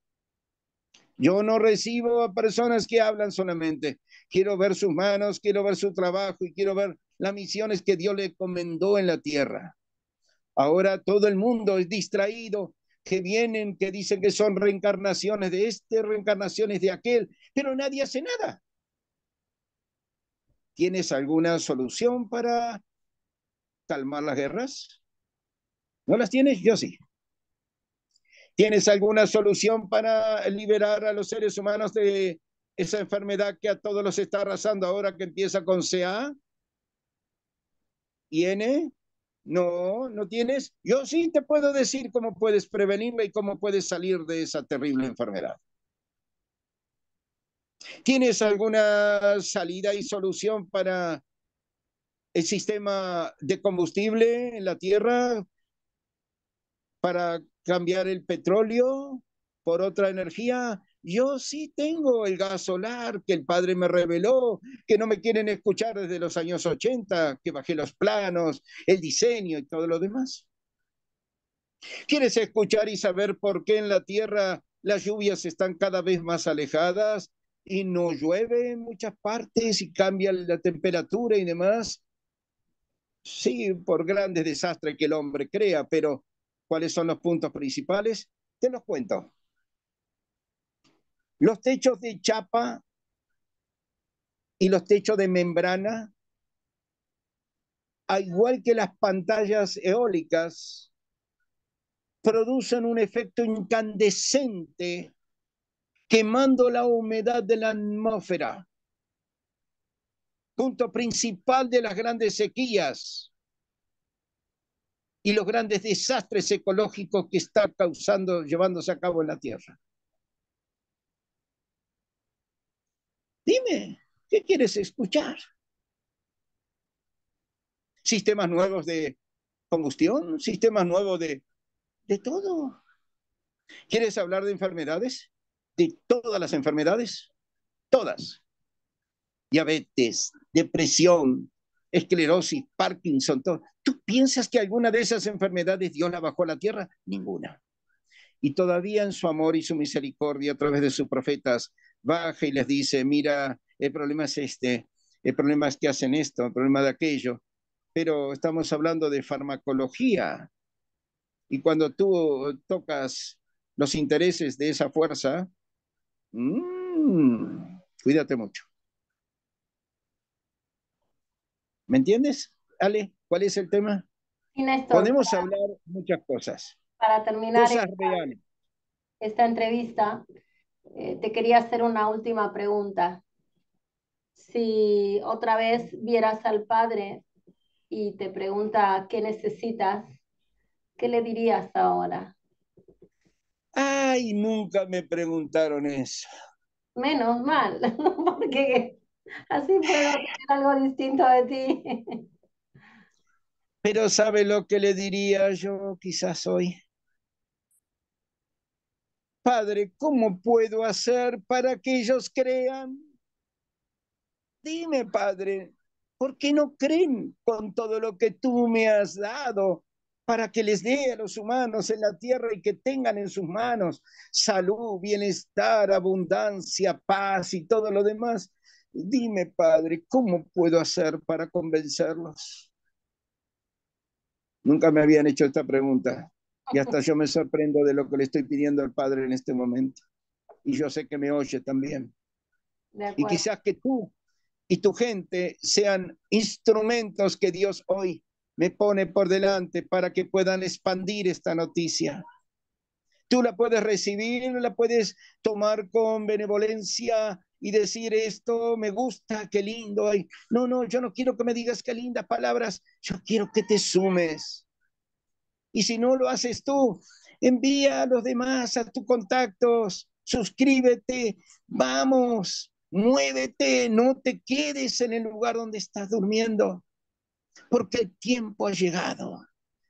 Yo no recibo a personas que hablan solamente. Quiero ver sus manos, quiero ver su trabajo y quiero ver misión es que Dios le encomendó en la tierra. Ahora todo el mundo es distraído, que vienen, que dicen que son reencarnaciones de este, reencarnaciones de aquel, pero nadie hace nada. ¿Tienes alguna solución para calmar las guerras? ¿No las tienes? Yo sí. ¿Tienes alguna solución para liberar a los seres humanos de esa enfermedad que a todos los está arrasando ahora que empieza con CA? ¿Tiene? No, no tienes. Yo sí te puedo decir cómo puedes prevenirla y cómo puedes salir de esa terrible enfermedad. ¿Tienes alguna salida y solución para el sistema de combustible en la Tierra? ¿Para cambiar el petróleo por otra energía? Yo sí tengo el gas solar que el padre me reveló, que no me quieren escuchar desde los años 80, que bajé los planos, el diseño y todo lo demás. ¿Quieres escuchar y saber por qué en la Tierra las lluvias están cada vez más alejadas y no llueve en muchas partes y cambia la temperatura y demás? Sí, por grandes desastres que el hombre crea, pero ¿cuáles son los puntos principales? Te los cuento. Los techos de chapa y los techos de membrana, al igual que las pantallas eólicas, producen un efecto incandescente quemando la humedad de la atmósfera. Punto principal de las grandes sequías y los grandes desastres ecológicos que está causando, llevándose a cabo en la Tierra. Dime, ¿qué quieres escuchar? Sistemas nuevos de combustión, sistemas nuevos de, de todo. ¿Quieres hablar de enfermedades? De todas las enfermedades, todas. Diabetes, depresión, esclerosis, Parkinson, todo. ¿Tú piensas que alguna de esas enfermedades Dios la bajó a la tierra? Ninguna. Y todavía en su amor y su misericordia a través de sus profetas baja y les dice, mira, el problema es este, el problema es que hacen esto, el problema de aquello, pero estamos hablando de farmacología. Y cuando tú tocas los intereses de esa fuerza, mm, cuídate mucho. ¿Me entiendes, Ale? ¿Cuál es el tema? Podemos hablar muchas cosas. Para terminar esta entrevista, eh, te quería hacer una última pregunta. Si otra vez vieras al Padre y te pregunta qué necesitas, ¿qué le dirías ahora? Ay, nunca me preguntaron eso. Menos mal, porque así puedo tener algo distinto de ti. Pero ¿sabe lo que le diría yo quizás hoy? Padre, ¿cómo puedo hacer para que ellos crean? Dime, Padre, ¿por qué no creen con todo lo que tú me has dado para que les dé a los humanos en la tierra y que tengan en sus manos salud, bienestar, abundancia, paz y todo lo demás? Dime, Padre, ¿cómo puedo hacer para convencerlos? Nunca me habían hecho esta pregunta. Y hasta yo me sorprendo de lo que le estoy pidiendo al Padre en este momento. Y yo sé que me oye también. Y quizás que tú y tu gente sean instrumentos que Dios hoy me pone por delante para que puedan expandir esta noticia. Tú la puedes recibir, la puedes tomar con benevolencia y decir esto me gusta, qué lindo. Ay, no, no, yo no quiero que me digas qué lindas palabras, yo quiero que te sumes. Y si no lo haces tú, envía a los demás a tus contactos, suscríbete, vamos, muévete, no te quedes en el lugar donde estás durmiendo, porque el tiempo ha llegado,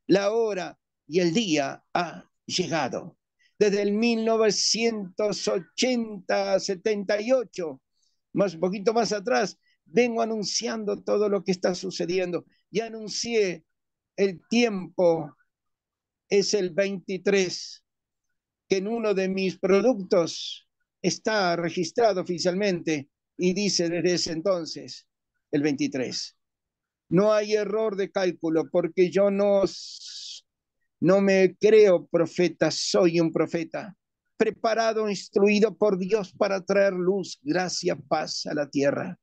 la hora y el día ha llegado. Desde el 1980, 78, más un poquito más atrás, vengo anunciando todo lo que está sucediendo Ya anuncié el tiempo es el 23, que en uno de mis productos está registrado oficialmente y dice desde entonces el 23. No hay error de cálculo porque yo no, no me creo profeta, soy un profeta, preparado, instruido por Dios para traer luz, gracia, paz a la tierra.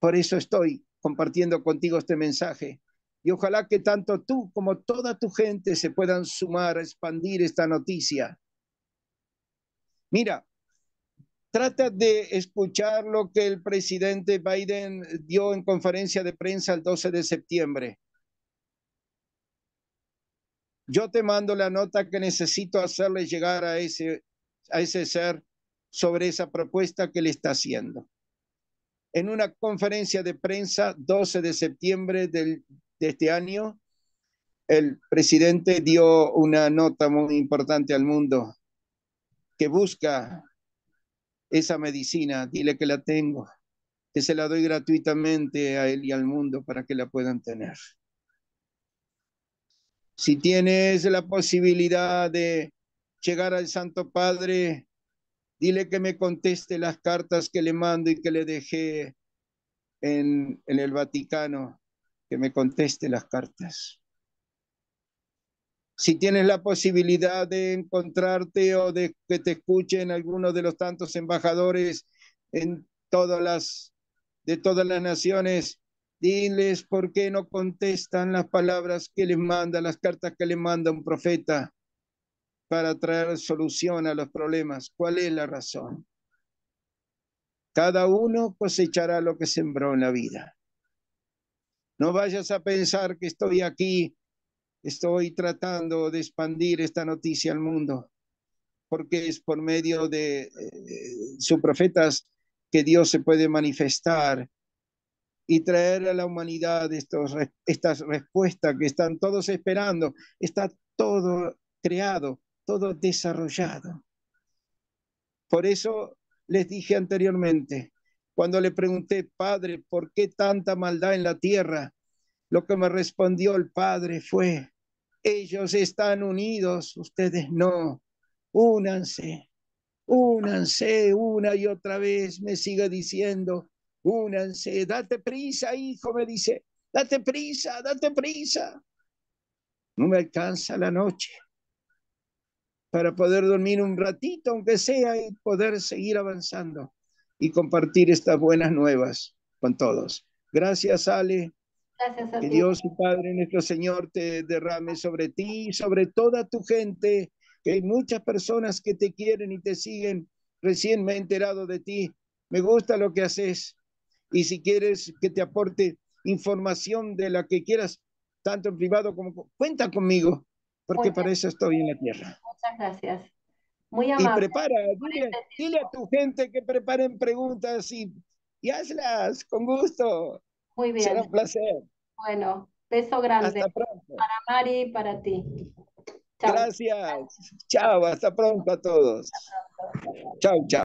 Por eso estoy compartiendo contigo este mensaje y ojalá que tanto tú como toda tu gente se puedan sumar a expandir esta noticia. Mira, trata de escuchar lo que el presidente Biden dio en conferencia de prensa el 12 de septiembre. Yo te mando la nota que necesito hacerle llegar a ese, a ese ser sobre esa propuesta que le está haciendo. En una conferencia de prensa 12 de septiembre del este año, el presidente dio una nota muy importante al mundo que busca esa medicina. Dile que la tengo, que se la doy gratuitamente a él y al mundo para que la puedan tener. Si tienes la posibilidad de llegar al Santo Padre, dile que me conteste las cartas que le mando y que le dejé en, en el Vaticano que me conteste las cartas. Si tienes la posibilidad de encontrarte o de que te escuchen algunos de los tantos embajadores en todas las de todas las naciones, diles por qué no contestan las palabras que les manda, las cartas que les manda un profeta para traer solución a los problemas. ¿Cuál es la razón? Cada uno cosechará lo que sembró en la vida. No vayas a pensar que estoy aquí, estoy tratando de expandir esta noticia al mundo, porque es por medio de eh, sus profetas que Dios se puede manifestar y traer a la humanidad estas respuestas que están todos esperando. Está todo creado, todo desarrollado. Por eso les dije anteriormente, cuando le pregunté, Padre, ¿por qué tanta maldad en la tierra? Lo que me respondió el Padre fue, ellos están unidos, ustedes no, únanse, únanse una y otra vez, me sigue diciendo, únanse, date prisa, hijo, me dice, date prisa, date prisa. No me alcanza la noche para poder dormir un ratito, aunque sea, y poder seguir avanzando y compartir estas buenas nuevas con todos. Gracias, Ale. Gracias a que Dios y Padre nuestro Señor te derrame sobre ti y sobre toda tu gente, que hay muchas personas que te quieren y te siguen. Recién me he enterado de ti. Me gusta lo que haces. Y si quieres que te aporte información de la que quieras, tanto en privado como cuenta conmigo, porque para eso estoy en la tierra. Muchas gracias. Muy amable. Y prepara, dile, a tu gente que preparen preguntas y, hazlas con gusto. Muy bien. Será un placer. Bueno, beso grande. Hasta pronto. Para Mari, y para ti. Gracias. Chao, hasta pronto a todos. Chao, chao.